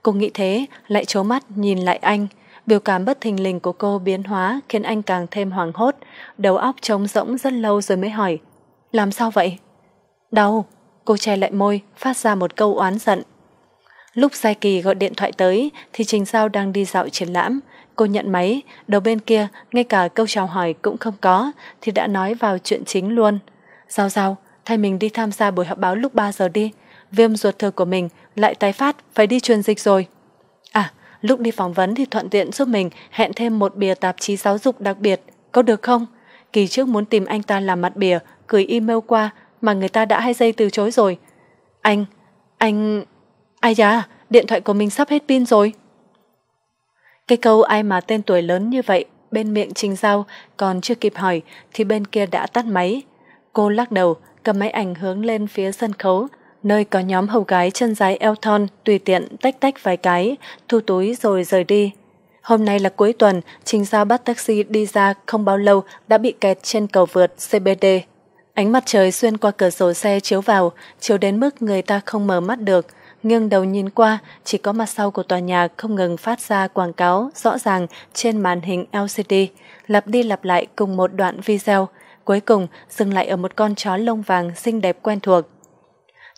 Cô nghĩ thế, lại trố mắt nhìn lại anh, Biểu cảm bất thình lình của cô biến hóa khiến anh càng thêm hoảng hốt, đầu óc trống rỗng rất lâu rồi mới hỏi. Làm sao vậy? Đau. Cô che lại môi, phát ra một câu oán giận. Lúc Giai Kỳ gọi điện thoại tới thì Trình Giao đang đi dạo triển lãm. Cô nhận máy, đầu bên kia ngay cả câu chào hỏi cũng không có thì đã nói vào chuyện chính luôn. Giao Giao, thay mình đi tham gia buổi họp báo lúc 3 giờ đi. Viêm ruột thừa của mình lại tái phát, phải đi truyền dịch rồi. Lúc đi phỏng vấn thì thuận tiện giúp mình hẹn thêm một bìa tạp chí giáo dục đặc biệt, có được không? Kỳ trước muốn tìm anh ta làm mặt bìa, gửi email qua mà người ta đã hai giây từ chối rồi. Anh, anh... Ai da, điện thoại của mình sắp hết pin rồi. Cái câu ai mà tên tuổi lớn như vậy bên miệng Trình Giao còn chưa kịp hỏi thì bên kia đã tắt máy. Cô lắc đầu, cầm máy ảnh hướng lên phía sân khấu, nơi có nhóm hầu gái chân dài eo thon tùy tiện tách tách vài cái, thu túi rồi rời đi. Hôm nay là cuối tuần, Trình Giao bắt taxi đi ra không bao lâu đã bị kẹt trên cầu vượt CBD. Ánh mặt trời xuyên qua cửa sổ xe chiếu vào, chiếu đến mức người ta không mở mắt được. Nghiêng đầu nhìn qua, chỉ có mặt sau của tòa nhà không ngừng phát ra quảng cáo rõ ràng trên màn hình LCD, lặp đi lặp lại cùng một đoạn video. Cuối cùng, dừng lại ở một con chó lông vàng xinh đẹp quen thuộc.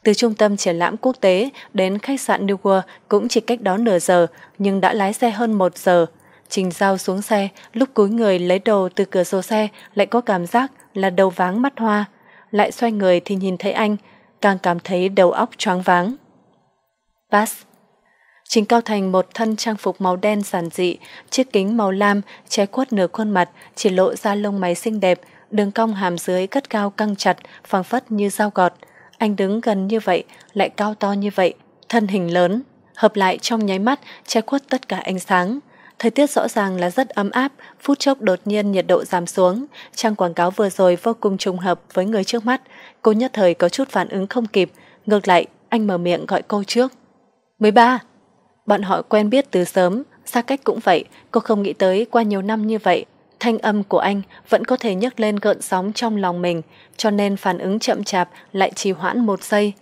Từ trung tâm triển lãm quốc tế đến khách sạn New World cũng chỉ cách đó nửa giờ, nhưng đã lái xe hơn một giờ. Trình Giao xuống xe, lúc cúi người lấy đồ từ cửa sổ xe lại có cảm giác là đầu váng mắt hoa. Lại xoay người thì nhìn thấy anh, càng cảm thấy đầu óc choáng váng. Pass Trình Cao Thành một thân trang phục màu đen giản dị, chiếc kính màu lam che khuất nửa khuôn mặt, chỉ lộ ra lông mày xinh đẹp, đường cong hàm dưới cất cao căng chặt, phẳng phất như dao gọt. Anh đứng gần như vậy, lại cao to như vậy, thân hình lớn, hợp lại trong nháy mắt, che khuất tất cả ánh sáng. Thời tiết rõ ràng là rất ấm áp, phút chốc đột nhiên nhiệt độ giảm xuống. Trang quảng cáo vừa rồi vô cùng trùng hợp với người trước mắt. Cô nhất thời có chút phản ứng không kịp, ngược lại, anh mở miệng gọi cô trước. 13. Bọn họ quen biết từ sớm, xa cách cũng vậy, cô không nghĩ tới qua nhiều năm như vậy thanh âm của anh vẫn có thể nhấc lên gợn sóng trong lòng mình, cho nên phản ứng chậm chạp lại trì hoãn một giây.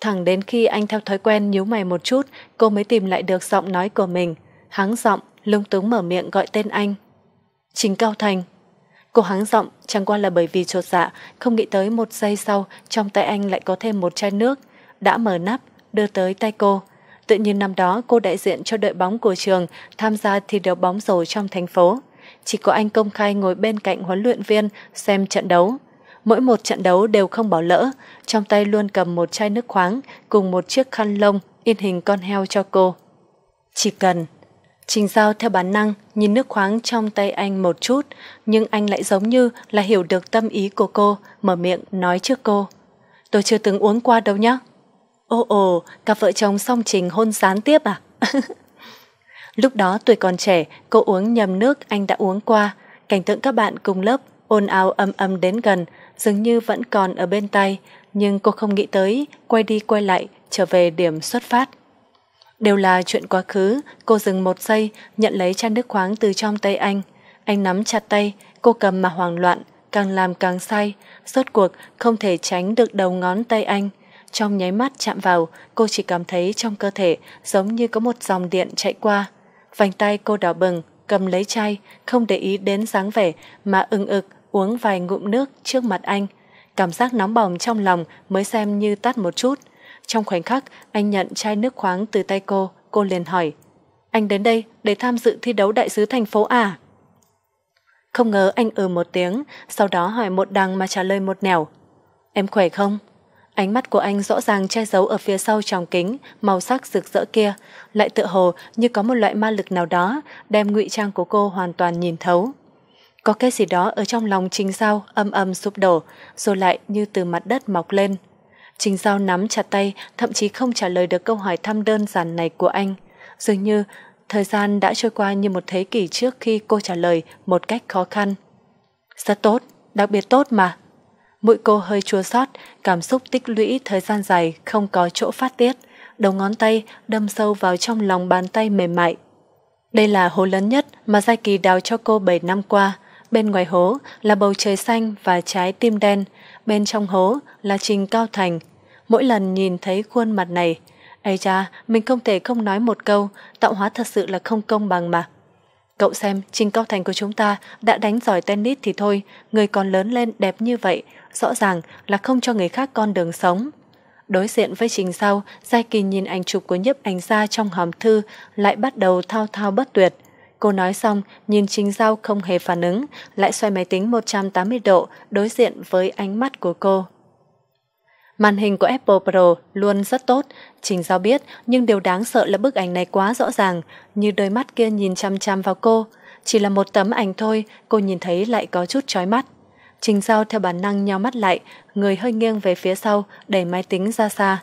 Thẳng đến khi anh theo thói quen nhíu mày một chút, cô mới tìm lại được giọng nói của mình. Hắng giọng, lung túng mở miệng gọi tên anh. Trình Cao Thành. Cô hắng giọng, chẳng qua là bởi vì trột dạ, không nghĩ tới một giây sau, trong tay anh lại có thêm một chai nước. Đã mở nắp, đưa tới tay cô. Tự nhiên năm đó cô đại diện cho đội bóng của trường tham gia thi đấu bóng rổ trong thành phố chỉ có anh công khai ngồi bên cạnh huấn luyện viên xem trận đấu. Mỗi một trận đấu đều không bỏ lỡ, trong tay luôn cầm một chai nước khoáng cùng một chiếc khăn lông in hình con heo cho cô. Chỉ cần Trình Giao theo bản năng nhìn nước khoáng trong tay anh một chút, nhưng anh lại giống như là hiểu được tâm ý của cô, mở miệng nói trước cô. Tôi chưa từng uống qua đâu nhá. Ô ồ, cặp vợ chồng song trình hôn sán tiếp à? Lúc đó tuổi còn trẻ, cô uống nhầm nước anh đã uống qua. Cảnh tượng các bạn cùng lớp ồn ào âm âm đến gần, dường như vẫn còn ở bên tay, nhưng cô không nghĩ tới quay đi quay lại trở về điểm xuất phát. Đều là chuyện quá khứ, cô dừng một giây, nhận lấy chai nước khoáng từ trong tay anh. Anh nắm chặt tay, cô cầm mà hoảng loạn, càng làm càng say, rốt cuộc không thể tránh được đầu ngón tay anh. Trong nháy mắt chạm vào, cô chỉ cảm thấy trong cơ thể giống như có một dòng điện chạy qua. Vành tay cô đỏ bừng, cầm lấy chai, không để ý đến dáng vẻ mà ưng ực uống vài ngụm nước trước mặt anh. Cảm giác nóng bỏng trong lòng mới xem như tắt một chút. Trong khoảnh khắc, anh nhận chai nước khoáng từ tay cô, cô liền hỏi. Anh đến đây để tham dự thi đấu đại sứ thành phố à? Không ngờ anh ừ một tiếng, sau đó hỏi một đằng mà trả lời một nẻo. Em khỏe không? Ánh mắt của anh rõ ràng che giấu ở phía sau tròng kính, màu sắc rực rỡ kia, lại tựa hồ như có một loại ma lực nào đó đem ngụy trang của cô hoàn toàn nhìn thấu. Có cái gì đó ở trong lòng Trình Giao âm âm sụp đổ, rồi lại như từ mặt đất mọc lên. Trình Giao nắm chặt tay, thậm chí không trả lời được câu hỏi thăm đơn giản này của anh. Dường như thời gian đã trôi qua như một thế kỷ trước khi cô trả lời một cách khó khăn. Rất tốt, đặc biệt tốt mà. Mũi cô hơi chua xót, cảm xúc tích lũy thời gian dài không có chỗ phát tiết, đầu ngón tay đâm sâu vào trong lòng bàn tay mềm mại. Đây là hố lớn nhất mà Giai Kỳ đào cho cô 7 năm qua. Bên ngoài hố là bầu trời xanh và trái tim đen, bên trong hố là Trình Cao Thành. Mỗi lần nhìn thấy khuôn mặt này, ây cha, mình không thể không nói một câu, tạo hóa thật sự là không công bằng mà. Cậu xem, Trình Cao Thành của chúng ta đã đánh giỏi tennis thì thôi, người còn lớn lên đẹp như vậy, rõ ràng là không cho người khác con đường sống. Đối diện với Trình sau, Giai Kỳ nhìn ảnh chụp của nhiếp ảnh gia trong hòm thư lại bắt đầu thao thao bất tuyệt. Cô nói xong, nhìn Trình Giao không hề phản ứng, lại xoay máy tính 180 độ đối diện với ánh mắt của cô. Màn hình của Apple Pro luôn rất tốt, Trình Giao biết, nhưng điều đáng sợ là bức ảnh này quá rõ ràng, như đôi mắt kia nhìn chăm chăm vào cô. Chỉ là một tấm ảnh thôi, cô nhìn thấy lại có chút chói mắt. Trình Giao theo bản năng nheo mắt lại, người hơi nghiêng về phía sau, đẩy máy tính ra xa.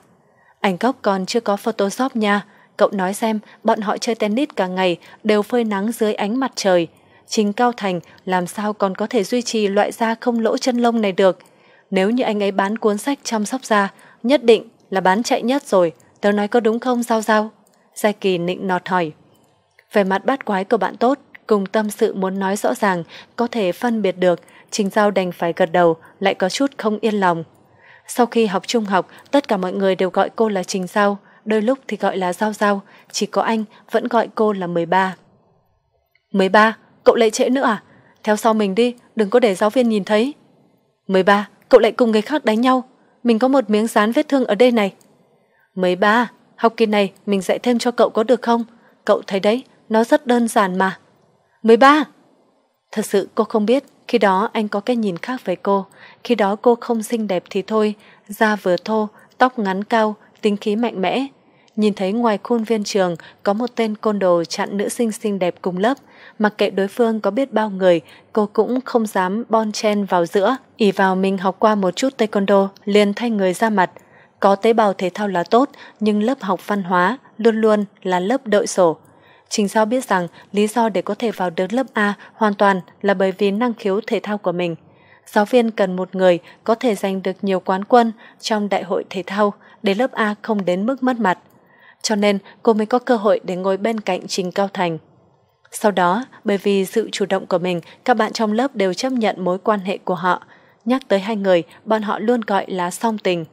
Ảnh gốc còn chưa có Photoshop nha, cậu nói xem, bọn họ chơi tennis cả ngày, đều phơi nắng dưới ánh mặt trời. Trình Cao Thành làm sao còn có thể duy trì loại da không lỗ chân lông này được? nếu như anh ấy bán cuốn sách chăm sóc da, nhất định là bán chạy nhất rồi, tớ nói có đúng không sao sao? Gia Kỳ nịnh nọt hỏi. Về mặt bát quái của bạn tốt, cùng tâm sự muốn nói rõ ràng, có thể phân biệt được, Trình Giao đành phải gật đầu, lại có chút không yên lòng. Sau khi học trung học, tất cả mọi người đều gọi cô là Trình Giao, đôi lúc thì gọi là Giao Giao, chỉ có anh vẫn gọi cô là 13. 13? Cậu lại trễ nữa à? Theo sau mình đi, đừng có để giáo viên nhìn thấy. 13 cậu lại cùng người khác đánh nhau mình có một miếng dán vết thương ở đây này mấy ba học kỳ này mình dạy thêm cho cậu có được không cậu thấy đấy nó rất đơn giản mà mười ba thật sự cô không biết khi đó anh có cái nhìn khác với cô khi đó cô không xinh đẹp thì thôi da vừa thô tóc ngắn cao tính khí mạnh mẽ nhìn thấy ngoài khuôn viên trường có một tên côn đồ chặn nữ sinh xinh đẹp cùng lớp. Mặc kệ đối phương có biết bao người, cô cũng không dám bon chen vào giữa. ỉ vào mình học qua một chút taekwondo, liền thay người ra mặt. Có tế bào thể thao là tốt, nhưng lớp học văn hóa luôn luôn là lớp đợi sổ. Trình Giao biết rằng lý do để có thể vào được lớp A hoàn toàn là bởi vì năng khiếu thể thao của mình giáo viên cần một người có thể giành được nhiều quán quân trong đại hội thể thao để lớp A không đến mức mất mặt cho nên cô mới có cơ hội để ngồi bên cạnh Trình Cao Thành. Sau đó, bởi vì sự chủ động của mình, các bạn trong lớp đều chấp nhận mối quan hệ của họ. Nhắc tới hai người, bọn họ luôn gọi là song tình.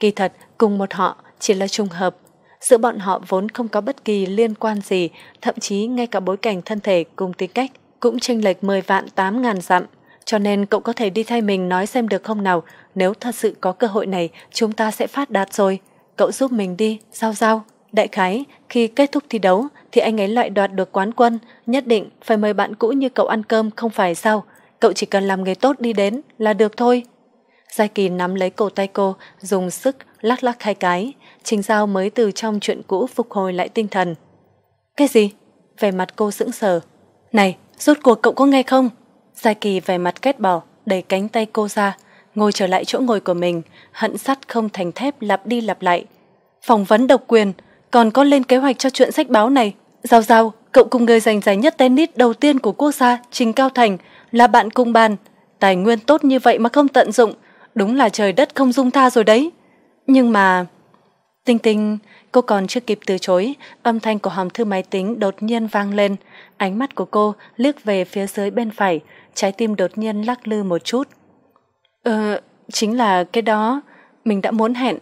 Kỳ thật, cùng một họ chỉ là trùng hợp. Giữa bọn họ vốn không có bất kỳ liên quan gì, thậm chí ngay cả bối cảnh thân thể cùng tính cách cũng chênh lệch 10 vạn 8 ngàn dặm. Cho nên cậu có thể đi thay mình nói xem được không nào, nếu thật sự có cơ hội này, chúng ta sẽ phát đạt rồi cậu giúp mình đi, giao giao, Đại khái, khi kết thúc thi đấu thì anh ấy lại đoạt được quán quân, nhất định phải mời bạn cũ như cậu ăn cơm không phải sao? Cậu chỉ cần làm nghề tốt đi đến là được thôi. Giai Kỳ nắm lấy cổ tay cô, dùng sức lắc lắc hai cái, Trình Giao mới từ trong chuyện cũ phục hồi lại tinh thần. Cái gì? vẻ mặt cô sững sờ. Này, rốt cuộc cậu có nghe không? Giai Kỳ vẻ mặt kết bỏ, đẩy cánh tay cô ra, ngồi trở lại chỗ ngồi của mình, hận sắt không thành thép lặp đi lặp lại. Phỏng vấn độc quyền, còn có lên kế hoạch cho chuyện sách báo này. Giao giao, cậu cùng người giành giải nhất tennis đầu tiên của quốc gia Trình Cao Thành là bạn cùng bàn. Tài nguyên tốt như vậy mà không tận dụng, đúng là trời đất không dung tha rồi đấy. Nhưng mà... Tinh tinh, cô còn chưa kịp từ chối, âm thanh của hòm thư máy tính đột nhiên vang lên. Ánh mắt của cô liếc về phía dưới bên phải, trái tim đột nhiên lắc lư một chút. Ờ, chính là cái đó, mình đã muốn hẹn.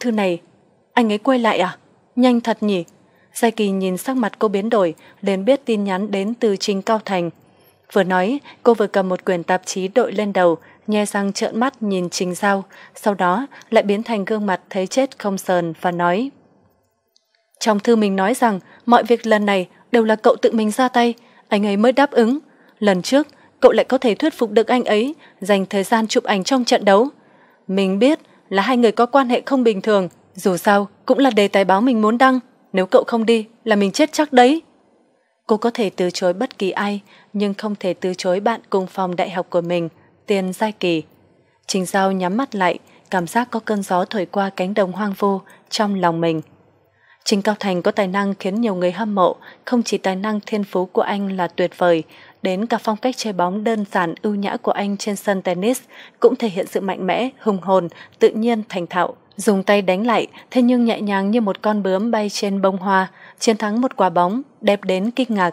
Thư này, anh ấy quay lại à? Nhanh thật nhỉ? Sai Kỳ nhìn sắc mặt cô biến đổi, liền biết tin nhắn đến từ Trình Cao Thành. Vừa nói, cô vừa cầm một quyển tạp chí đội lên đầu, nhe răng trợn mắt nhìn Trình Giao, sau đó lại biến thành gương mặt thấy chết không sờn và nói. Trong thư mình nói rằng mọi việc lần này đều là cậu tự mình ra tay, anh ấy mới đáp ứng. Lần trước, cậu lại có thể thuyết phục được anh ấy dành thời gian chụp ảnh trong trận đấu. Mình biết là hai người có quan hệ không bình thường, dù sao cũng là đề tài báo mình muốn đăng, nếu cậu không đi là mình chết chắc đấy. Cô có thể từ chối bất kỳ ai, nhưng không thể từ chối bạn cùng phòng đại học của mình, Tiền Giai Kỳ. Trình Giao nhắm mắt lại, cảm giác có cơn gió thổi qua cánh đồng hoang vu trong lòng mình. Trình Cao Thành có tài năng khiến nhiều người hâm mộ, không chỉ tài năng thiên phú của anh là tuyệt vời, đến cả phong cách chơi bóng đơn giản ưu nhã của anh trên sân tennis cũng thể hiện sự mạnh mẽ, hùng hồn, tự nhiên, thành thạo. Dùng tay đánh lại, thế nhưng nhẹ nhàng như một con bướm bay trên bông hoa, chiến thắng một quả bóng, đẹp đến kinh ngạc.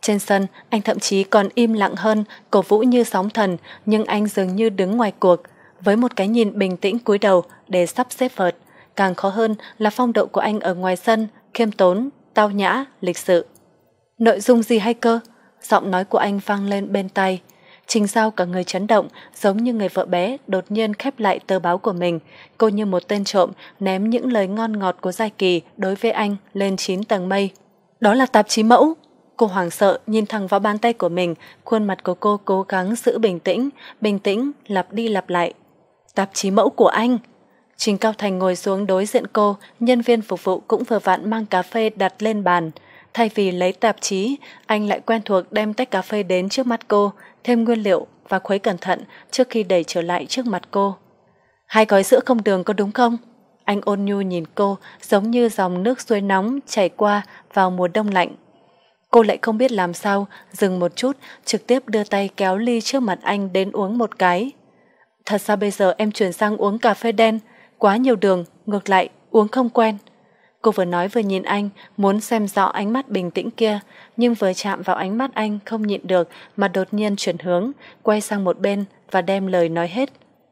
Trên sân, anh thậm chí còn im lặng hơn, cổ vũ như sóng thần, nhưng anh dường như đứng ngoài cuộc, với một cái nhìn bình tĩnh cúi đầu để sắp xếp vợt. Càng khó hơn là phong độ của anh ở ngoài sân, khiêm tốn, tao nhã, lịch sự. Nội dung gì hay cơ? Giọng nói của anh vang lên bên tay. Trình Giao cả người chấn động, giống như người vợ bé đột nhiên khép lại tờ báo của mình. Cô như một tên trộm ném những lời ngon ngọt của Giai Kỳ đối với anh lên chín tầng mây. Đó là tạp chí mẫu. Cô hoảng sợ nhìn thẳng vào bàn tay của mình, khuôn mặt của cô cố gắng giữ bình tĩnh, bình tĩnh lặp đi lặp lại. Tạp chí mẫu của anh. Trình Cao Thành ngồi xuống đối diện cô, nhân viên phục vụ cũng vừa vặn mang cà phê đặt lên bàn. Thay vì lấy tạp chí, anh lại quen thuộc đem tách cà phê đến trước mắt cô, thêm nguyên liệu và khuấy cẩn thận trước khi đẩy trở lại trước mặt cô. Hai gói sữa không đường có đúng không? Anh ôn nhu nhìn cô giống như dòng nước suối nóng chảy qua vào mùa đông lạnh. Cô lại không biết làm sao, dừng một chút, trực tiếp đưa tay kéo ly trước mặt anh đến uống một cái. Thật ra bây giờ em chuyển sang uống cà phê đen, quá nhiều đường, ngược lại, uống không quen. Cô vừa nói vừa nhìn anh, muốn xem rõ ánh mắt bình tĩnh kia, nhưng vừa chạm vào ánh mắt anh không nhịn được mà đột nhiên chuyển hướng, quay sang một bên và đem lời nói hết.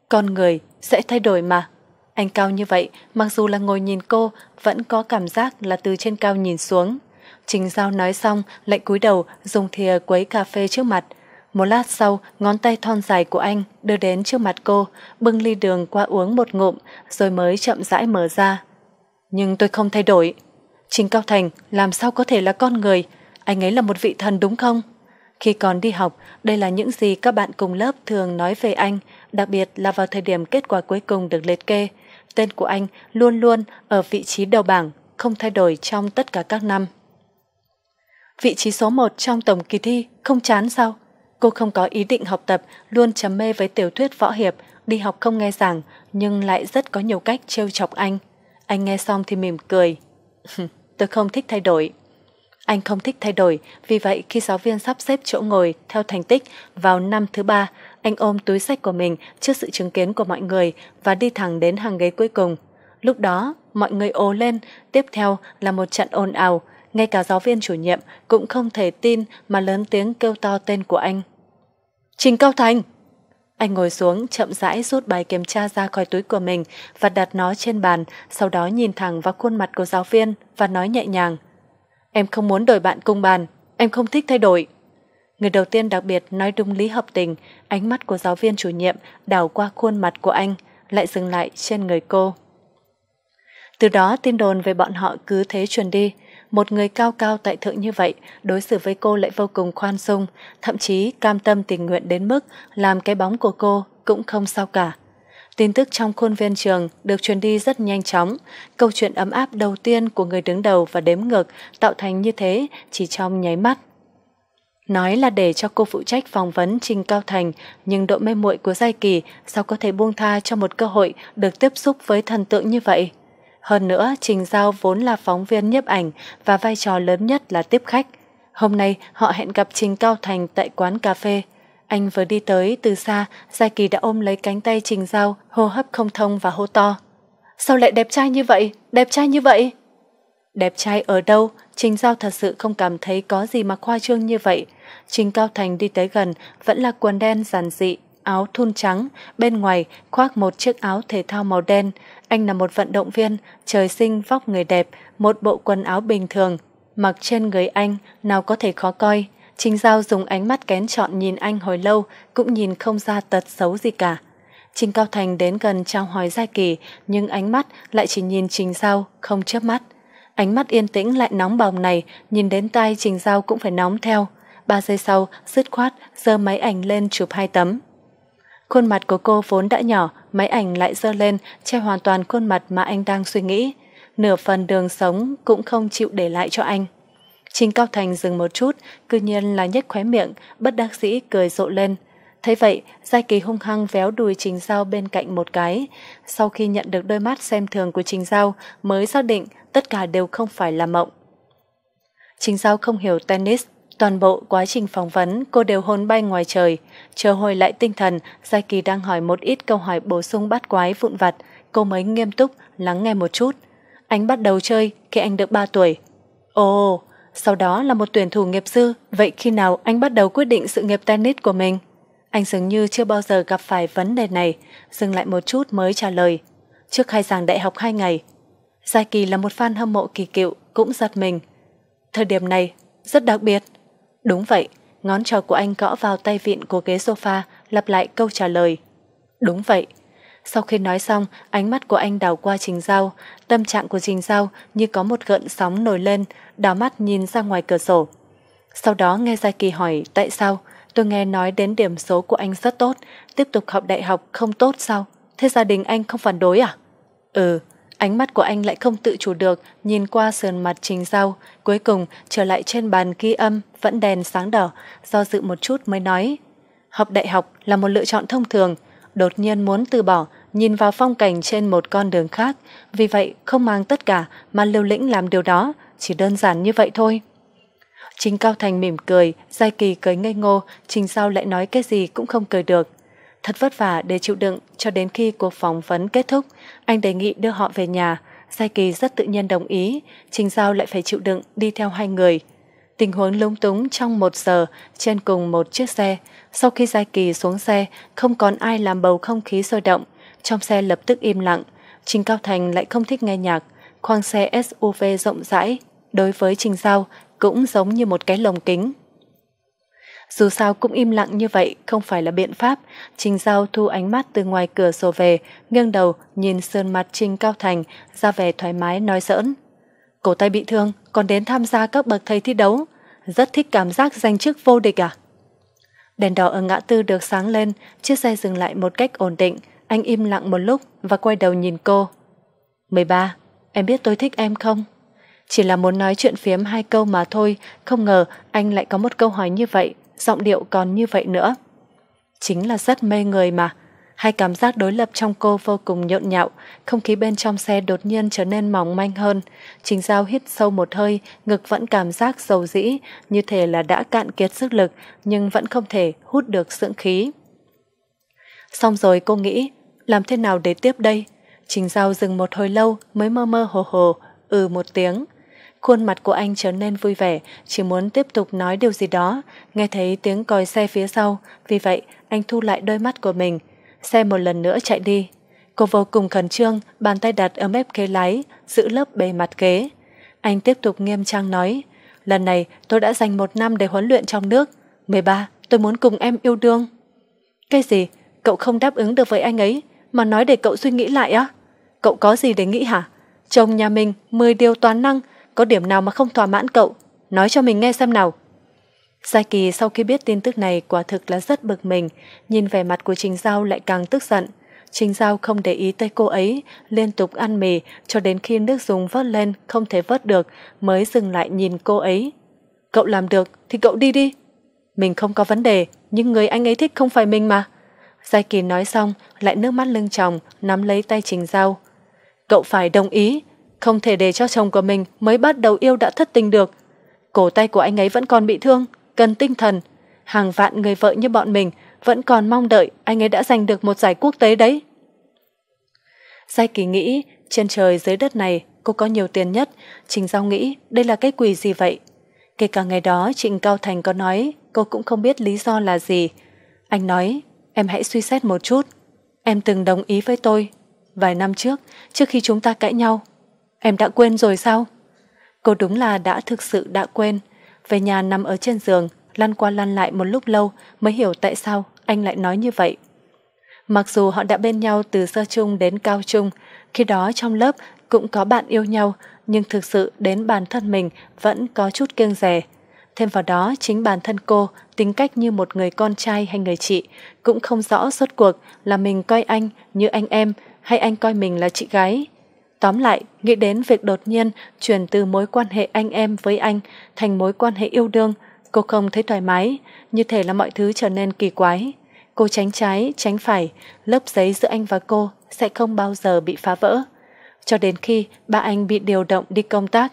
Con người sẽ thay đổi mà. Anh cao như vậy, mặc dù là ngồi nhìn cô, vẫn có cảm giác là từ trên cao nhìn xuống. Trình Giao nói xong, lại cúi đầu, dùng thìa quấy cà phê trước mặt. Một lát sau, ngón tay thon dài của anh đưa đến trước mặt cô, bưng ly đường qua uống một ngụm, rồi mới chậm rãi mở ra nhưng tôi không thay đổi. Trình Cao Thành làm sao có thể là con người, anh ấy là một vị thần đúng không? Khi còn đi học, đây là những gì các bạn cùng lớp thường nói về anh, đặc biệt là vào thời điểm kết quả cuối cùng được liệt kê. Tên của anh luôn luôn ở vị trí đầu bảng, không thay đổi trong tất cả các năm. Vị trí số 1 trong tổng kỳ thi, không chán sao? Cô không có ý định học tập, luôn chấm mê với tiểu thuyết võ hiệp, đi học không nghe giảng, nhưng lại rất có nhiều cách trêu chọc anh. Anh nghe xong thì mỉm cười. Tôi không thích thay đổi. Anh không thích thay đổi, vì vậy khi giáo viên sắp xếp chỗ ngồi theo thành tích vào năm thứ ba, anh ôm túi sách của mình trước sự chứng kiến của mọi người và đi thẳng đến hàng ghế cuối cùng. Lúc đó, mọi người ồ lên, tiếp theo là một trận ồn ào, ngay cả giáo viên chủ nhiệm cũng không thể tin mà lớn tiếng kêu to tên của anh. Trình Cao Thành! Anh ngồi xuống, chậm rãi rút bài kiểm tra ra khỏi túi của mình và đặt nó trên bàn, sau đó nhìn thẳng vào khuôn mặt của giáo viên và nói nhẹ nhàng. Em không muốn đổi bạn cùng bàn, em không thích thay đổi. Người đầu tiên đặc biệt nói đúng lý hợp tình, ánh mắt của giáo viên chủ nhiệm đảo qua khuôn mặt của anh, lại dừng lại trên người cô. Từ đó tin đồn về bọn họ cứ thế truyền đi, một người cao cao tại thượng như vậy đối xử với cô lại vô cùng khoan dung, thậm chí cam tâm tình nguyện đến mức làm cái bóng của cô cũng không sao cả. Tin tức trong khuôn viên trường được truyền đi rất nhanh chóng. Câu chuyện ấm áp đầu tiên của người đứng đầu và đếm ngược tạo thành như thế chỉ trong nháy mắt. Nói là để cho cô phụ trách phỏng vấn Trình Cao Thành, nhưng độ mê muội của Giai Kỳ sao có thể buông tha cho một cơ hội được tiếp xúc với thần tượng như vậy? Hơn nữa, Trình Giao vốn là phóng viên nhiếp ảnh và vai trò lớn nhất là tiếp khách. Hôm nay họ hẹn gặp Trình Cao Thành tại quán cà phê. Anh vừa đi tới từ xa, Gia Kỳ đã ôm lấy cánh tay Trình Giao, hô hấp không thông và hô to. Sao lại đẹp trai như vậy? Đẹp trai như vậy? Đẹp trai ở đâu? Trình Giao thật sự không cảm thấy có gì mà khoa trương như vậy. Trình Cao Thành đi tới gần, vẫn là quần đen giản dị, áo thun trắng, bên ngoài khoác một chiếc áo thể thao màu đen, anh là một vận động viên, trời sinh vóc người đẹp, một bộ quần áo bình thường, mặc trên người anh nào có thể khó coi. Trình Giao dùng ánh mắt kén chọn nhìn anh hồi lâu, cũng nhìn không ra tật xấu gì cả. Trình Cao Thành đến gần trao hỏi Gia Kỳ, nhưng ánh mắt lại chỉ nhìn Trình Giao, không chớp mắt. Ánh mắt yên tĩnh lại nóng bỏng này, nhìn đến tay Trình Giao cũng phải nóng theo. Ba giây sau, dứt khoát, giơ máy ảnh lên chụp hai tấm. Khuôn mặt của cô vốn đã nhỏ, máy ảnh lại dơ lên che hoàn toàn khuôn mặt mà anh đang suy nghĩ nửa phần đường sống cũng không chịu để lại cho anh trình cao thành dừng một chút cư nhiên là nhếch khóe miệng bất đắc dĩ cười rộ lên thấy vậy giai kỳ hung hăng véo đùi trình giao bên cạnh một cái sau khi nhận được đôi mắt xem thường của trình giao mới xác định tất cả đều không phải là mộng trình giao không hiểu tennis Toàn bộ quá trình phỏng vấn cô đều hôn bay ngoài trời. Chờ hồi lại tinh thần, Gia Kỳ đang hỏi một ít câu hỏi bổ sung bát quái vụn vặt. Cô mới nghiêm túc, lắng nghe một chút. Anh bắt đầu chơi khi anh được 3 tuổi. Ồ, sau đó là một tuyển thủ nghiệp dư. Vậy khi nào anh bắt đầu quyết định sự nghiệp tennis của mình? Anh dường như chưa bao giờ gặp phải vấn đề này, dừng lại một chút mới trả lời. Trước khai giảng đại học 2 ngày, Gia Kỳ là một fan hâm mộ kỳ cựu, cũng giật mình. Thời điểm này, rất đặc biệt. Đúng vậy, ngón trỏ của anh gõ vào tay vịn của ghế sofa, lặp lại câu trả lời. Đúng vậy. Sau khi nói xong, ánh mắt của anh đảo qua Trình Giao, tâm trạng của Trình Giao như có một gợn sóng nổi lên, đảo mắt nhìn ra ngoài cửa sổ. Sau đó nghe Gia Kỳ hỏi tại sao, tôi nghe nói đến điểm số của anh rất tốt, tiếp tục học đại học không tốt sao? Thế gia đình anh không phản đối à? Ừ, Ánh mắt của anh lại không tự chủ được, nhìn qua sườn mặt Trình Giao, cuối cùng trở lại trên bàn ghi âm, vẫn đèn sáng đỏ, do dự một chút mới nói. Học đại học là một lựa chọn thông thường, đột nhiên muốn từ bỏ, nhìn vào phong cảnh trên một con đường khác, vì vậy không mang tất cả mà liều lĩnh làm điều đó, chỉ đơn giản như vậy thôi. Trình Cao Thành mỉm cười, Giai Kỳ cười ngây ngô, Trình Giao lại nói cái gì cũng không cười được. Thật vất vả để chịu đựng cho đến khi cuộc phỏng vấn kết thúc, anh đề nghị đưa họ về nhà. Sai Kỳ rất tự nhiên đồng ý, Trình Giao lại phải chịu đựng đi theo hai người. Tình huống lúng túng trong một giờ trên cùng một chiếc xe. Sau khi Giai Kỳ xuống xe, không còn ai làm bầu không khí sôi động. Trong xe lập tức im lặng. Trình Cao Thành lại không thích nghe nhạc. Khoang xe SUV rộng rãi. Đối với Trình Giao, cũng giống như một cái lồng kính. Dù sao cũng im lặng như vậy không phải là biện pháp. Trình Giao thu ánh mắt từ ngoài cửa sổ về, nghiêng đầu nhìn sơn mặt Trình Cao Thành, ra vẻ thoải mái nói giỡn. Cổ tay bị thương, còn đến tham gia các bậc thầy thi đấu. Rất thích cảm giác danh chức vô địch à? Đèn đỏ ở ngã tư được sáng lên, chiếc xe dừng lại một cách ổn định. Anh im lặng một lúc và quay đầu nhìn cô. 13. Em biết tôi thích em không? Chỉ là muốn nói chuyện phiếm hai câu mà thôi, không ngờ anh lại có một câu hỏi như vậy giọng điệu còn như vậy nữa chính là rất mê người mà hai cảm giác đối lập trong cô vô cùng nhộn nhạo không khí bên trong xe đột nhiên trở nên mỏng manh hơn trình giao hít sâu một hơi ngực vẫn cảm giác dầu dĩ như thể là đã cạn kiệt sức lực nhưng vẫn không thể hút được dưỡng khí xong rồi cô nghĩ làm thế nào để tiếp đây Trình Giao dừng một hồi lâu mới mơ mơ hồ hồ, ừ một tiếng. Khuôn mặt của anh trở nên vui vẻ, chỉ muốn tiếp tục nói điều gì đó. Nghe thấy tiếng còi xe phía sau, vì vậy anh thu lại đôi mắt của mình. Xe một lần nữa chạy đi. Cô vô cùng khẩn trương, bàn tay đặt ở mép ghế lái, giữ lớp bề mặt ghế. Anh tiếp tục nghiêm trang nói, lần này tôi đã dành một năm để huấn luyện trong nước. 13, tôi muốn cùng em yêu đương. Cái gì? Cậu không đáp ứng được với anh ấy, mà nói để cậu suy nghĩ lại á? Cậu có gì để nghĩ hả? Chồng nhà mình 10 điều toán năng, có điểm nào mà không thỏa mãn cậu nói cho mình nghe xem nào gia kỳ sau khi biết tin tức này quả thực là rất bực mình nhìn vẻ mặt của trình giao lại càng tức giận Trình Giao không để ý tới cô ấy, liên tục ăn mì cho đến khi nước dùng vớt lên không thể vớt được mới dừng lại nhìn cô ấy. Cậu làm được thì cậu đi đi. Mình không có vấn đề, nhưng người anh ấy thích không phải mình mà. Giai Kỳ nói xong, lại nước mắt lưng chồng, nắm lấy tay Trình Giao. Cậu phải đồng ý, không thể để cho chồng của mình mới bắt đầu yêu đã thất tình được. Cổ tay của anh ấy vẫn còn bị thương, cần tinh thần. Hàng vạn người vợ như bọn mình vẫn còn mong đợi anh ấy đã giành được một giải quốc tế đấy. Giai kỳ nghĩ, trên trời dưới đất này cô có nhiều tiền nhất. Trình Giao nghĩ đây là cái quỷ gì vậy? Kể cả ngày đó Trịnh Cao Thành có nói cô cũng không biết lý do là gì. Anh nói, em hãy suy xét một chút. Em từng đồng ý với tôi. Vài năm trước, trước khi chúng ta cãi nhau, Em đã quên rồi sao? Cô đúng là đã thực sự đã quên. Về nhà nằm ở trên giường, lăn qua lăn lại một lúc lâu mới hiểu tại sao anh lại nói như vậy. Mặc dù họ đã bên nhau từ sơ chung đến cao trung, khi đó trong lớp cũng có bạn yêu nhau, nhưng thực sự đến bản thân mình vẫn có chút kiêng rè. Thêm vào đó, chính bản thân cô, tính cách như một người con trai hay người chị, cũng không rõ suốt cuộc là mình coi anh như anh em hay anh coi mình là chị gái. Tóm lại, nghĩ đến việc đột nhiên chuyển từ mối quan hệ anh em với anh thành mối quan hệ yêu đương, cô không thấy thoải mái, như thể là mọi thứ trở nên kỳ quái. Cô tránh trái, tránh phải, lớp giấy giữa anh và cô sẽ không bao giờ bị phá vỡ. Cho đến khi ba anh bị điều động đi công tác.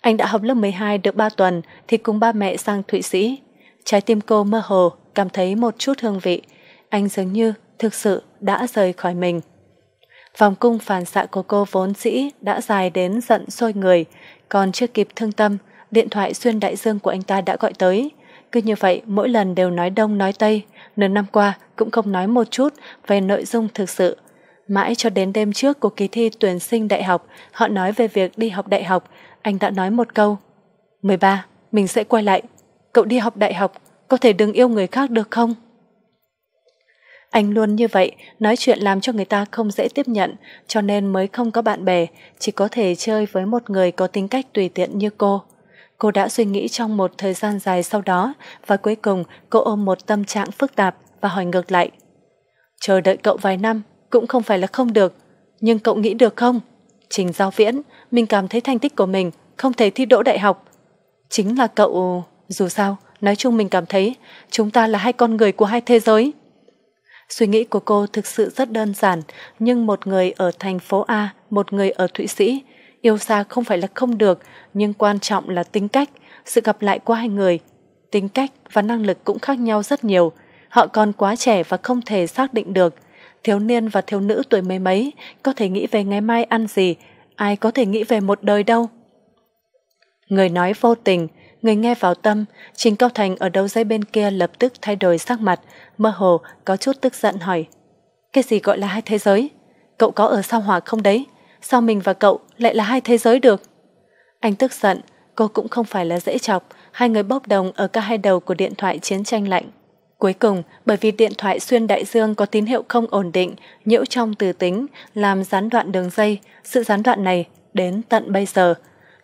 Anh đã học lớp 12 được 3 tuần thì cùng ba mẹ sang Thụy Sĩ. Trái tim cô mơ hồ, cảm thấy một chút hương vị. Anh dường như thực sự đã rời khỏi mình. Vòng cung phản xạ của cô vốn dĩ đã dài đến giận sôi người, còn chưa kịp thương tâm, điện thoại xuyên đại dương của anh ta đã gọi tới. Cứ như vậy, mỗi lần đều nói đông nói tây, nửa năm qua cũng không nói một chút về nội dung thực sự. Mãi cho đến đêm trước của kỳ thi tuyển sinh đại học, họ nói về việc đi học đại học, anh đã nói một câu. 13. Mình sẽ quay lại. Cậu đi học đại học, có thể đừng yêu người khác được không? Anh luôn như vậy, nói chuyện làm cho người ta không dễ tiếp nhận, cho nên mới không có bạn bè, chỉ có thể chơi với một người có tính cách tùy tiện như cô. Cô đã suy nghĩ trong một thời gian dài sau đó và cuối cùng cô ôm một tâm trạng phức tạp và hỏi ngược lại. Chờ đợi cậu vài năm cũng không phải là không được, nhưng cậu nghĩ được không? Trình Giao Viễn, mình cảm thấy thành tích của mình không thể thi đỗ đại học. Chính là cậu... Dù sao, nói chung mình cảm thấy chúng ta là hai con người của hai thế giới. Suy nghĩ của cô thực sự rất đơn giản, nhưng một người ở thành phố A, một người ở Thụy Sĩ, yêu xa không phải là không được, nhưng quan trọng là tính cách, sự gặp lại của hai người. Tính cách và năng lực cũng khác nhau rất nhiều, họ còn quá trẻ và không thể xác định được. Thiếu niên và thiếu nữ tuổi mấy mấy có thể nghĩ về ngày mai ăn gì, ai có thể nghĩ về một đời đâu. Người nói vô tình, Người nghe vào tâm, Trình Cao Thành ở đầu dây bên kia lập tức thay đổi sắc mặt, mơ hồ có chút tức giận hỏi. Cái gì gọi là hai thế giới? Cậu có ở sao hỏa không đấy? Sao mình và cậu lại là hai thế giới được? Anh tức giận, cô cũng không phải là dễ chọc, hai người bốc đồng ở cả hai đầu của điện thoại chiến tranh lạnh. Cuối cùng, bởi vì điện thoại xuyên đại dương có tín hiệu không ổn định, nhiễu trong từ tính, làm gián đoạn đường dây, sự gián đoạn này đến tận bây giờ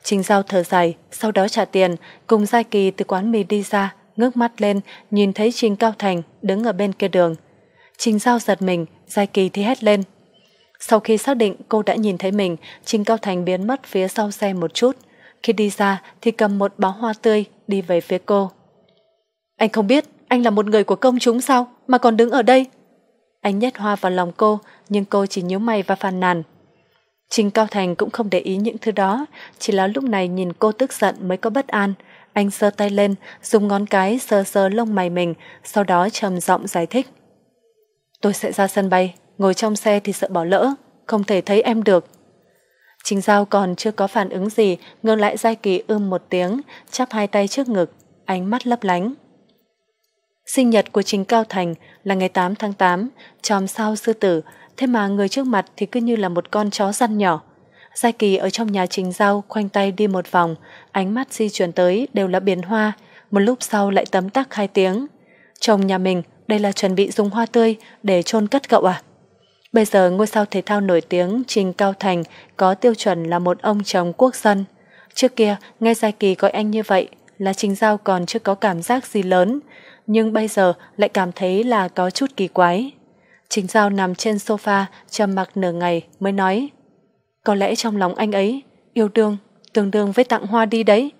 Trình Giao thở dài, sau đó trả tiền, cùng Gia Kỳ từ quán mì đi ra, ngước mắt lên, nhìn thấy Trình Cao Thành đứng ở bên kia đường. Trình Giao giật mình, Gia Kỳ thì hét lên. Sau khi xác định cô đã nhìn thấy mình, Trình Cao Thành biến mất phía sau xe một chút. Khi đi ra thì cầm một bó hoa tươi đi về phía cô. Anh không biết, anh là một người của công chúng sao mà còn đứng ở đây? Anh nhét hoa vào lòng cô, nhưng cô chỉ nhíu mày và phàn nàn. Trình Cao Thành cũng không để ý những thứ đó, chỉ là lúc này nhìn cô tức giận mới có bất an. Anh sơ tay lên, dùng ngón cái sờ sờ lông mày mình, sau đó trầm giọng giải thích. Tôi sẽ ra sân bay, ngồi trong xe thì sợ bỏ lỡ, không thể thấy em được. Trình Giao còn chưa có phản ứng gì, ngưng lại dai Kỳ ưm một tiếng, chắp hai tay trước ngực, ánh mắt lấp lánh. Sinh nhật của Trình Cao Thành là ngày 8 tháng 8, tròm sao sư tử, thế mà người trước mặt thì cứ như là một con chó săn nhỏ. Gia Kỳ ở trong nhà trình giao khoanh tay đi một vòng, ánh mắt di chuyển tới đều là biển hoa, một lúc sau lại tấm tắc hai tiếng. Chồng nhà mình, đây là chuẩn bị dùng hoa tươi để chôn cất cậu à? Bây giờ ngôi sao thể thao nổi tiếng Trình Cao Thành có tiêu chuẩn là một ông chồng quốc dân. Trước kia, nghe Gia Kỳ gọi anh như vậy là Trình Giao còn chưa có cảm giác gì lớn, nhưng bây giờ lại cảm thấy là có chút kỳ quái. Trình Giao nằm trên sofa trầm mặc nửa ngày mới nói Có lẽ trong lòng anh ấy yêu đương, tương đương với tặng hoa đi đấy.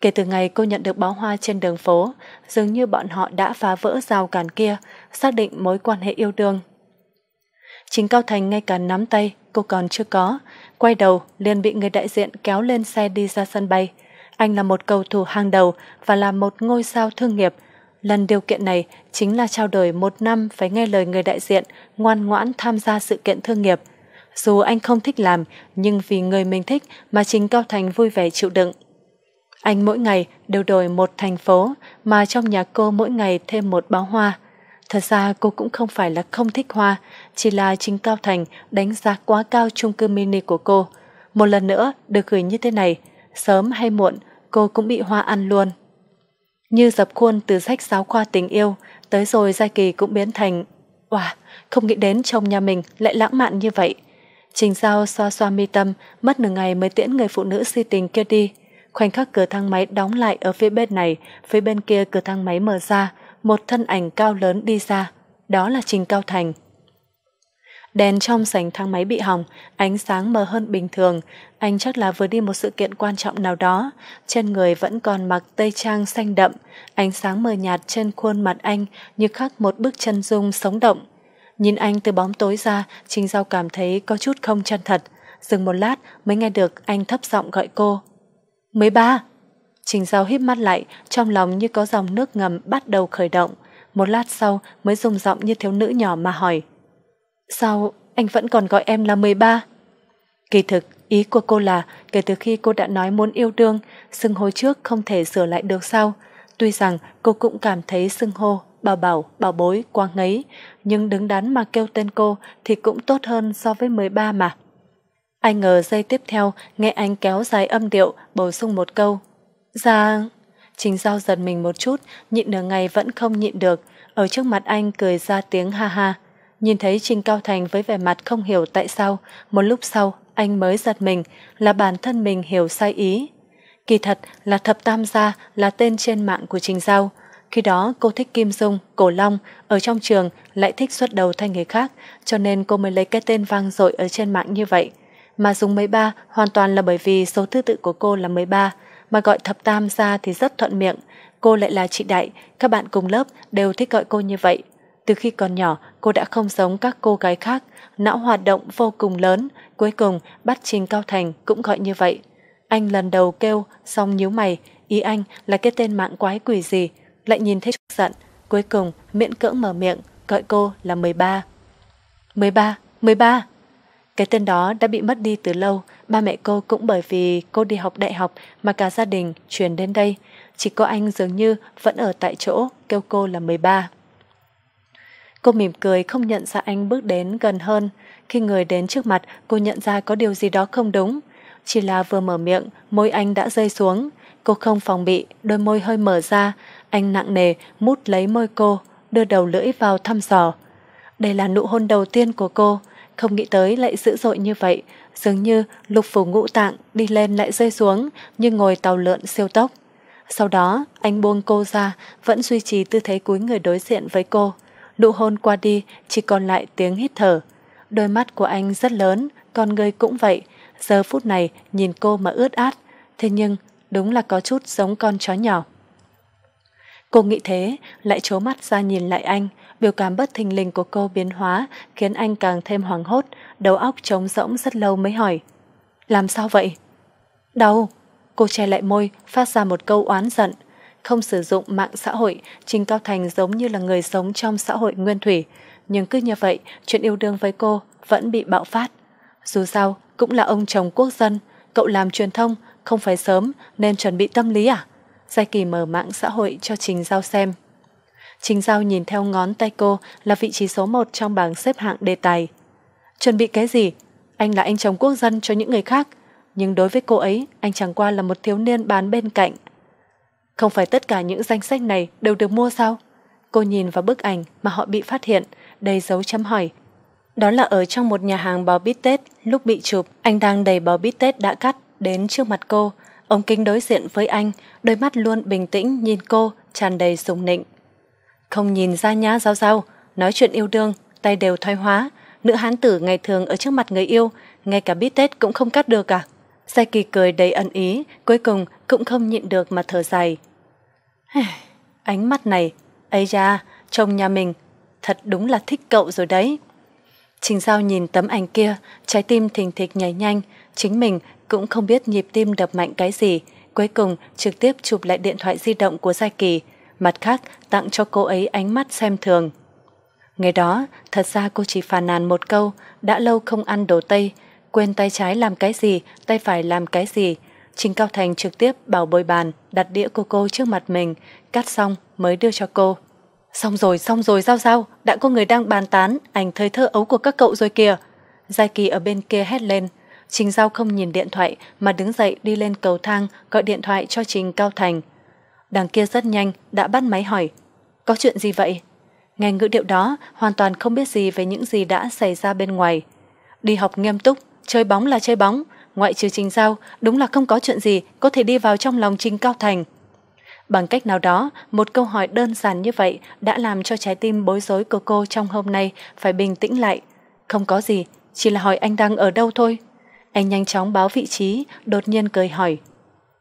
Kể từ ngày cô nhận được bó hoa trên đường phố, dường như bọn họ đã phá vỡ rào cản kia, xác định mối quan hệ yêu đương. Chính Cao Thành ngay cả nắm tay, cô còn chưa có, quay đầu liền bị người đại diện kéo lên xe đi ra sân bay. Anh là một cầu thủ hàng đầu và là một ngôi sao thương nghiệp, Lần điều kiện này chính là trao đổi một năm phải nghe lời người đại diện, ngoan ngoãn tham gia sự kiện thương nghiệp. Dù anh không thích làm, nhưng vì người mình thích mà chính Cao Thành vui vẻ chịu đựng. Anh mỗi ngày đều đổi một thành phố, mà trong nhà cô mỗi ngày thêm một bó hoa. Thật ra cô cũng không phải là không thích hoa, chỉ là chính Cao Thành đánh giá quá cao chung cư mini của cô. Một lần nữa được gửi như thế này, sớm hay muộn cô cũng bị hoa ăn luôn như dập khuôn từ sách giáo khoa tình yêu tới rồi gia kỳ cũng biến thành wow không nghĩ đến chồng nhà mình lại lãng mạn như vậy trình giao xoa xoa mi tâm mất nửa ngày mới tiễn người phụ nữ si tình kia đi khoảnh khắc cửa thang máy đóng lại ở phía bên này phía bên kia cửa thang máy mở ra một thân ảnh cao lớn đi ra đó là trình cao thành Đèn trong sảnh thang máy bị hỏng, ánh sáng mờ hơn bình thường. Anh chắc là vừa đi một sự kiện quan trọng nào đó. Trên người vẫn còn mặc tây trang xanh đậm. Ánh sáng mờ nhạt trên khuôn mặt anh như khắc một bức chân dung sống động. Nhìn anh từ bóng tối ra, Trình Giao cảm thấy có chút không chân thật. Dừng một lát mới nghe được anh thấp giọng gọi cô. Mấy ba! Trình Giao híp mắt lại, trong lòng như có dòng nước ngầm bắt đầu khởi động. Một lát sau mới dùng giọng như thiếu nữ nhỏ mà hỏi. Sao anh vẫn còn gọi em là 13? Kỳ thực, ý của cô là kể từ khi cô đã nói muốn yêu đương, xưng hô trước không thể sửa lại được sau. Tuy rằng cô cũng cảm thấy xưng hô, bảo bảo, bảo bối quá ngấy, nhưng đứng đắn mà kêu tên cô thì cũng tốt hơn so với 13 mà. Anh ngờ giây tiếp theo nghe anh kéo dài âm điệu bổ sung một câu. Ra... Dạ, Trình Giao giật mình một chút, nhịn nửa ngày vẫn không nhịn được, ở trước mặt anh cười ra tiếng ha ha, Nhìn thấy Trình Cao Thành với vẻ mặt không hiểu tại sao, một lúc sau anh mới giật mình là bản thân mình hiểu sai ý. Kỳ thật là Thập Tam Gia là tên trên mạng của Trình Giao. Khi đó cô thích Kim Dung, Cổ Long, ở trong trường lại thích xuất đầu thay người khác, cho nên cô mới lấy cái tên vang dội ở trên mạng như vậy. Mà dùng 13 hoàn toàn là bởi vì số thứ tự của cô là 13, mà gọi Thập Tam Gia thì rất thuận miệng. Cô lại là chị Đại, các bạn cùng lớp đều thích gọi cô như vậy. Từ khi còn nhỏ, cô đã không giống các cô gái khác, não hoạt động vô cùng lớn, cuối cùng bắt Trình Cao Thành cũng gọi như vậy. Anh lần đầu kêu, xong nhíu mày, ý anh là cái tên mạng quái quỷ gì, lại nhìn thấy chút giận, cuối cùng miễn cưỡng mở miệng, gọi cô là 13. 13, 13! Cái tên đó đã bị mất đi từ lâu, ba mẹ cô cũng bởi vì cô đi học đại học mà cả gia đình chuyển đến đây. Chỉ có anh dường như vẫn ở tại chỗ kêu cô là 13. Cô mỉm cười không nhận ra anh bước đến gần hơn. Khi người đến trước mặt, cô nhận ra có điều gì đó không đúng. Chỉ là vừa mở miệng, môi anh đã rơi xuống. Cô không phòng bị, đôi môi hơi mở ra. Anh nặng nề, mút lấy môi cô, đưa đầu lưỡi vào thăm dò. Đây là nụ hôn đầu tiên của cô. Không nghĩ tới lại dữ dội như vậy. Dường như lục phủ ngũ tạng đi lên lại rơi xuống như ngồi tàu lượn siêu tốc. Sau đó, anh buông cô ra, vẫn duy trì tư thế cúi người đối diện với cô. Nụ hôn qua đi, chỉ còn lại tiếng hít thở. Đôi mắt của anh rất lớn, con người cũng vậy. Giờ phút này nhìn cô mà ướt át. Thế nhưng, đúng là có chút giống con chó nhỏ. Cô nghĩ thế, lại trố mắt ra nhìn lại anh. Biểu cảm bất thình lình của cô biến hóa khiến anh càng thêm hoảng hốt, đầu óc trống rỗng rất lâu mới hỏi. Làm sao vậy? Đau! Cô che lại môi, phát ra một câu oán giận không sử dụng mạng xã hội, Trình Cao Thành giống như là người sống trong xã hội nguyên thủy. Nhưng cứ như vậy, chuyện yêu đương với cô vẫn bị bạo phát. Dù sao, cũng là ông chồng quốc dân, cậu làm truyền thông, không phải sớm nên chuẩn bị tâm lý à? Giai Kỳ mở mạng xã hội cho Trình Giao xem. Trình Giao nhìn theo ngón tay cô là vị trí số 1 trong bảng xếp hạng đề tài. Chuẩn bị cái gì? Anh là anh chồng quốc dân cho những người khác, nhưng đối với cô ấy, anh chẳng qua là một thiếu niên bán bên cạnh – không phải tất cả những danh sách này đều được mua sao? Cô nhìn vào bức ảnh mà họ bị phát hiện, đầy dấu chấm hỏi. Đó là ở trong một nhà hàng bò bít tết, lúc bị chụp, anh đang đầy bò bít tết đã cắt đến trước mặt cô. Ông Kinh đối diện với anh, đôi mắt luôn bình tĩnh nhìn cô, tràn đầy sùng nịnh. Không nhìn ra nhá giao giao, nói chuyện yêu đương, tay đều thoái hóa. Nữ hán tử ngày thường ở trước mặt người yêu, ngay cả bít tết cũng không cắt được à? Gia Kỳ cười đầy ẩn ý, cuối cùng cũng không nhịn được mà thở dài. Ánh mắt này, ấy ra, trông nhà mình, thật đúng là thích cậu rồi đấy. Trình Giao nhìn tấm ảnh kia, trái tim thình thịch nhảy nhanh, chính mình cũng không biết nhịp tim đập mạnh cái gì, cuối cùng trực tiếp chụp lại điện thoại di động của Gia Kỳ, mặt khác tặng cho cô ấy ánh mắt xem thường. Ngày đó, thật ra cô chỉ phàn nàn một câu, đã lâu không ăn đồ Tây, quên tay trái làm cái gì, tay phải làm cái gì. Trình Cao Thành trực tiếp bảo bồi bàn, đặt đĩa cô cô trước mặt mình, cắt xong mới đưa cho cô. Xong rồi, xong rồi, sao sao, đã có người đang bàn tán, ảnh thời thơ ấu của các cậu rồi kìa. Giai Kỳ ở bên kia hét lên. Trình Giao không nhìn điện thoại mà đứng dậy đi lên cầu thang gọi điện thoại cho Trình Cao Thành. Đằng kia rất nhanh, đã bắt máy hỏi. Có chuyện gì vậy? Nghe ngữ điệu đó, hoàn toàn không biết gì về những gì đã xảy ra bên ngoài. Đi học nghiêm túc, chơi bóng là chơi bóng ngoại trừ trình giao đúng là không có chuyện gì có thể đi vào trong lòng trình cao thành bằng cách nào đó một câu hỏi đơn giản như vậy đã làm cho trái tim bối rối của cô trong hôm nay phải bình tĩnh lại không có gì chỉ là hỏi anh đang ở đâu thôi anh nhanh chóng báo vị trí đột nhiên cười hỏi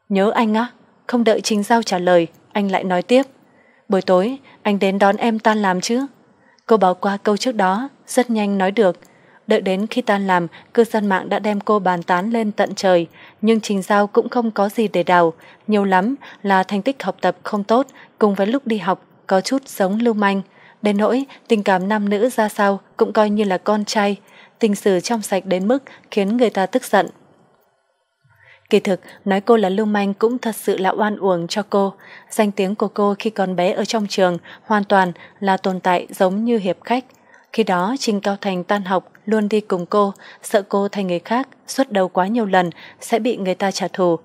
nhớ anh á không đợi trình giao trả lời anh lại nói tiếp buổi tối anh đến đón em tan làm chứ cô bỏ qua câu trước đó rất nhanh nói được Đợi đến khi tan làm, cư dân mạng đã đem cô bàn tán lên tận trời, nhưng Trình Giao cũng không có gì để đào. Nhiều lắm là thành tích học tập không tốt, cùng với lúc đi học có chút giống lưu manh. Đến nỗi, tình cảm nam nữ ra sao cũng coi như là con trai. Tình sử trong sạch đến mức khiến người ta tức giận. Kỳ thực, nói cô là lưu manh cũng thật sự là oan uổng cho cô. Danh tiếng của cô khi còn bé ở trong trường hoàn toàn là tồn tại giống như hiệp khách. Khi đó Trình Cao Thành tan học luôn đi cùng cô, sợ cô thành người khác, xuất đầu quá nhiều lần, sẽ bị người ta trả thù.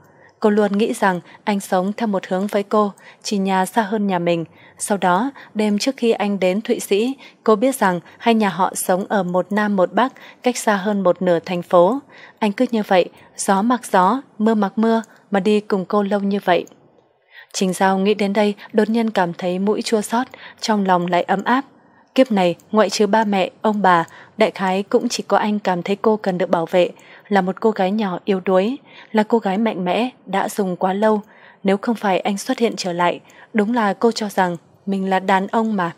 Cô luôn nghĩ rằng anh sống theo một hướng với cô, chỉ nhà xa hơn nhà mình. Sau đó, đêm trước khi anh đến Thụy Sĩ, cô biết rằng hai nhà họ sống ở một nam một bắc, cách xa hơn một nửa thành phố. Anh cứ như vậy, gió mặc gió, mưa mặc mưa, mà đi cùng cô lâu như vậy. Trình Giao nghĩ đến đây đột nhiên cảm thấy mũi chua xót, trong lòng lại ấm áp. Kiếp này, ngoại trừ ba mẹ, ông bà, đại khái cũng chỉ có anh cảm thấy cô cần được bảo vệ, là một cô gái nhỏ yếu đuối, là cô gái mạnh mẽ, đã dùng quá lâu. Nếu không phải anh xuất hiện trở lại, đúng là cô cho rằng mình là đàn ông mà.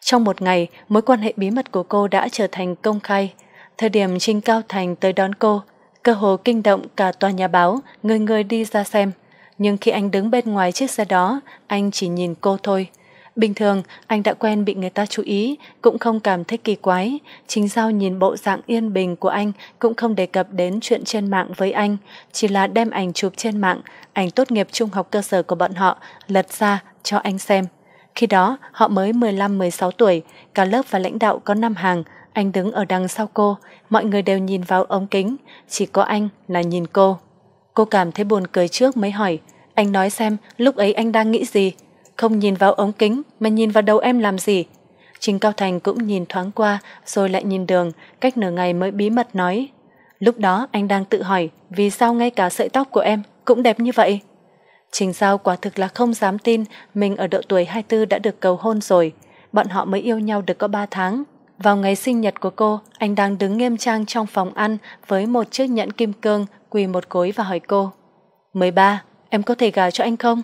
Trong một ngày, mối quan hệ bí mật của cô đã trở thành công khai. Thời điểm Trinh Cao Thành tới đón cô, cơ hồ kinh động cả tòa nhà báo, người người đi ra xem. Nhưng khi anh đứng bên ngoài chiếc xe đó, anh chỉ nhìn cô thôi. Bình thường, anh đã quen bị người ta chú ý, cũng không cảm thấy kỳ quái. Chính Giao nhìn bộ dạng yên bình của anh cũng không đề cập đến chuyện trên mạng với anh, chỉ là đem ảnh chụp trên mạng, ảnh tốt nghiệp trung học cơ sở của bọn họ, lật ra cho anh xem. Khi đó, họ mới 15-16 tuổi, cả lớp và lãnh đạo có năm hàng, anh đứng ở đằng sau cô, mọi người đều nhìn vào ống kính, chỉ có anh là nhìn cô. Cô cảm thấy buồn cười trước mới hỏi, anh nói xem lúc ấy anh đang nghĩ gì, không nhìn vào ống kính mà nhìn vào đầu em làm gì? Trình Cao Thành cũng nhìn thoáng qua rồi lại nhìn đường, cách nửa ngày mới bí mật nói. Lúc đó anh đang tự hỏi vì sao ngay cả sợi tóc của em cũng đẹp như vậy? Trình Giao quả thực là không dám tin mình ở độ tuổi hai mươi bốn đã được cầu hôn rồi. Bọn họ mới yêu nhau được có ba tháng. Vào ngày sinh nhật của cô, anh đang đứng nghiêm trang trong phòng ăn với một chiếc nhẫn kim cương quỳ một cối và hỏi cô. mười ba em có thể gả cho anh không?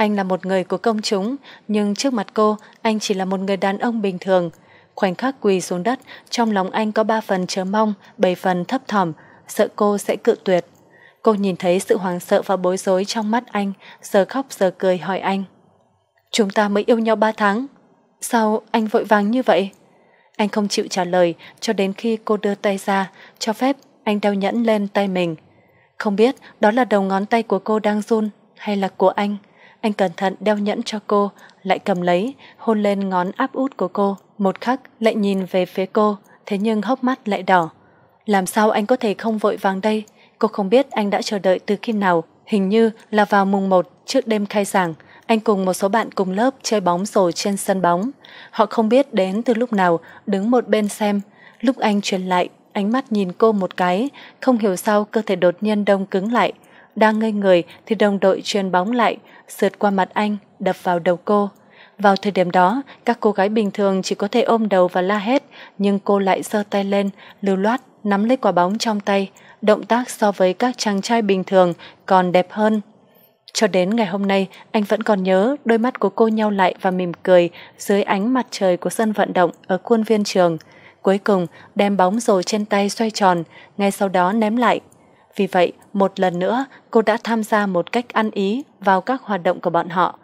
Anh là một người của công chúng, nhưng trước mặt cô, anh chỉ là một người đàn ông bình thường. Khoảnh khắc quỳ xuống đất, trong lòng anh có ba phần chờ mong, bảy phần thấp thỏm, sợ cô sẽ cự tuyệt. Cô nhìn thấy sự hoảng sợ và bối rối trong mắt anh, giờ khóc giờ cười hỏi anh. Chúng ta mới yêu nhau ba tháng, sao anh vội vàng như vậy? Anh không chịu trả lời cho đến khi cô đưa tay ra, cho phép anh đeo nhẫn lên tay mình. Không biết đó là đầu ngón tay của cô đang run hay là của anh. Anh cẩn thận đeo nhẫn cho cô, lại cầm lấy, hôn lên ngón áp út của cô. Một khắc lại nhìn về phía cô, thế nhưng hốc mắt lại đỏ. Làm sao anh có thể không vội vàng đây? Cô không biết anh đã chờ đợi từ khi nào. Hình như là vào mùng một trước đêm khai giảng, anh cùng một số bạn cùng lớp chơi bóng rổ trên sân bóng. Họ không biết đến từ lúc nào, đứng một bên xem. Lúc anh truyền lại, ánh mắt nhìn cô một cái, không hiểu sao cơ thể đột nhiên đông cứng lại đang ngây người thì đồng đội truyền bóng lại, sượt qua mặt anh, đập vào đầu cô. Vào thời điểm đó, các cô gái bình thường chỉ có thể ôm đầu và la hét, nhưng cô lại giơ tay lên, lưu loát, nắm lấy quả bóng trong tay, động tác so với các chàng trai bình thường còn đẹp hơn. Cho đến ngày hôm nay, anh vẫn còn nhớ đôi mắt của cô nhau lại và mỉm cười dưới ánh mặt trời của sân vận động ở khuôn viên trường. Cuối cùng, đem bóng rồi trên tay xoay tròn, ngay sau đó ném lại vì vậy, một lần nữa, cô đã tham gia một cách ăn ý vào các hoạt động của bọn họ.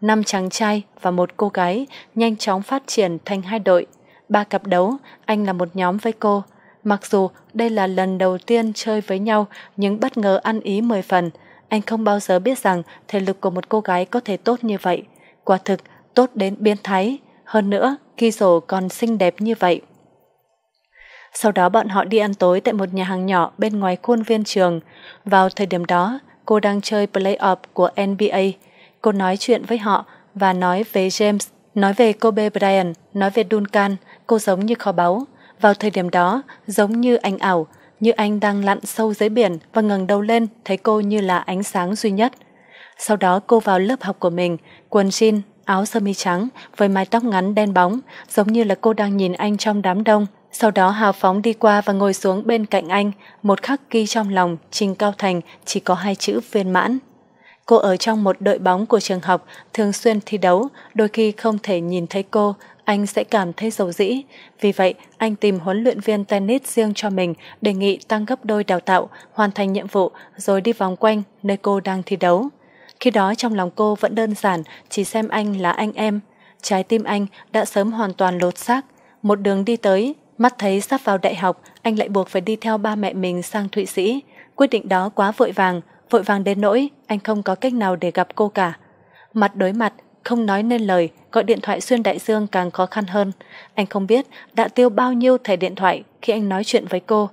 Năm chàng trai và một cô gái nhanh chóng phát triển thành hai đội. Ba cặp đấu, anh là một nhóm với cô. Mặc dù đây là lần đầu tiên chơi với nhau nhưng bất ngờ ăn ý mười phần, anh không bao giờ biết rằng thể lực của một cô gái có thể tốt như vậy. Quả thực, tốt đến biến thái. Hơn nữa, khi sổ còn xinh đẹp như vậy. Sau đó bọn họ đi ăn tối tại một nhà hàng nhỏ bên ngoài khuôn viên trường. Vào thời điểm đó, cô đang chơi play off của NBA. Cô nói chuyện với họ và nói về James, nói về Kobe Bryant, nói về Duncan. Cô giống như kho báu. Vào thời điểm đó, giống như anh ảo, như anh đang lặn sâu dưới biển và ngẩng đầu lên thấy cô như là ánh sáng duy nhất. Sau đó cô vào lớp học của mình, quần jean, áo sơ mi trắng với mái tóc ngắn đen bóng, giống như là cô đang nhìn anh trong đám đông. Sau đó hào phóng đi qua và ngồi xuống bên cạnh anh, một khắc ghi trong lòng Trình Cao Thành chỉ có hai chữ viên mãn. Cô ở trong một đội bóng của trường học, thường xuyên thi đấu, đôi khi không thể nhìn thấy cô, anh sẽ cảm thấy dầu dĩ. Vì vậy, anh tìm huấn luyện viên tennis riêng cho mình, đề nghị tăng gấp đôi đào tạo, hoàn thành nhiệm vụ, rồi đi vòng quanh nơi cô đang thi đấu. Khi đó trong lòng cô vẫn đơn giản, chỉ xem anh là anh em. Trái tim anh đã sớm hoàn toàn lột xác. Một đường đi tới, Mắt thấy sắp vào đại học, anh lại buộc phải đi theo ba mẹ mình sang Thụy Sĩ. Quyết định đó quá vội vàng, vội vàng đến nỗi anh không có cách nào để gặp cô cả. Mặt đối mặt, không nói nên lời, gọi điện thoại xuyên đại dương càng khó khăn hơn. Anh không biết đã tiêu bao nhiêu thẻ điện thoại khi anh nói chuyện với cô.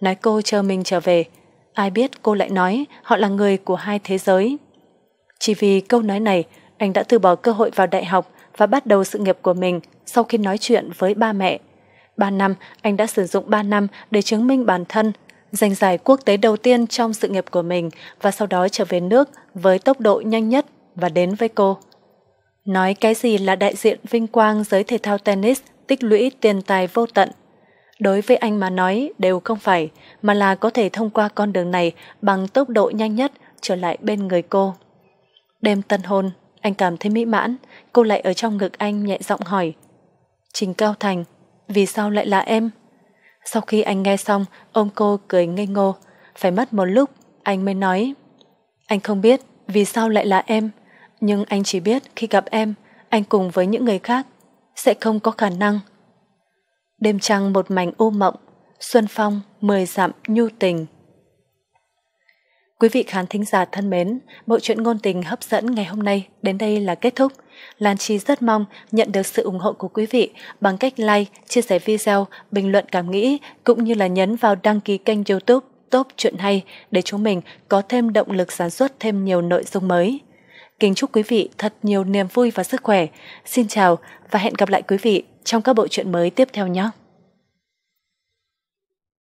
Nói cô chờ mình trở về. Ai biết cô lại nói họ là người của hai thế giới. Chỉ vì câu nói này, anh đã từ bỏ cơ hội vào đại học và bắt đầu sự nghiệp của mình sau khi nói chuyện với ba mẹ 3 năm, anh đã sử dụng 3 năm để chứng minh bản thân, giành giải quốc tế đầu tiên trong sự nghiệp của mình và sau đó trở về nước với tốc độ nhanh nhất và đến với cô. Nói cái gì là đại diện vinh quang giới thể thao tennis tích lũy tiền tài vô tận. Đối với anh mà nói đều không phải, mà là có thể thông qua con đường này bằng tốc độ nhanh nhất trở lại bên người cô. Đêm tân hôn, anh cảm thấy mỹ mãn, cô lại ở trong ngực anh nhẹ giọng hỏi. Trình Cao Thành, vì sao lại là em? Sau khi anh nghe xong, ông cô cười ngây ngô. Phải mất một lúc, anh mới nói. Anh không biết vì sao lại là em, nhưng anh chỉ biết khi gặp em, anh cùng với những người khác sẽ không có khả năng. Đêm trăng một mảnh u mộng, Xuân Phong mười dặm nhu tình. Quý vị khán thính giả thân mến, bộ truyện ngôn tình hấp dẫn ngày hôm nay đến đây là kết thúc. Lan Chi rất mong nhận được sự ủng hộ của quý vị bằng cách like, chia sẻ video, bình luận cảm nghĩ cũng như là nhấn vào đăng ký kênh youtube Top Chuyện Hay để chúng mình có thêm động lực sản xuất thêm nhiều nội dung mới. Kính chúc quý vị thật nhiều niềm vui và sức khỏe. Xin chào và hẹn gặp lại quý vị trong các bộ truyện mới tiếp theo nhé!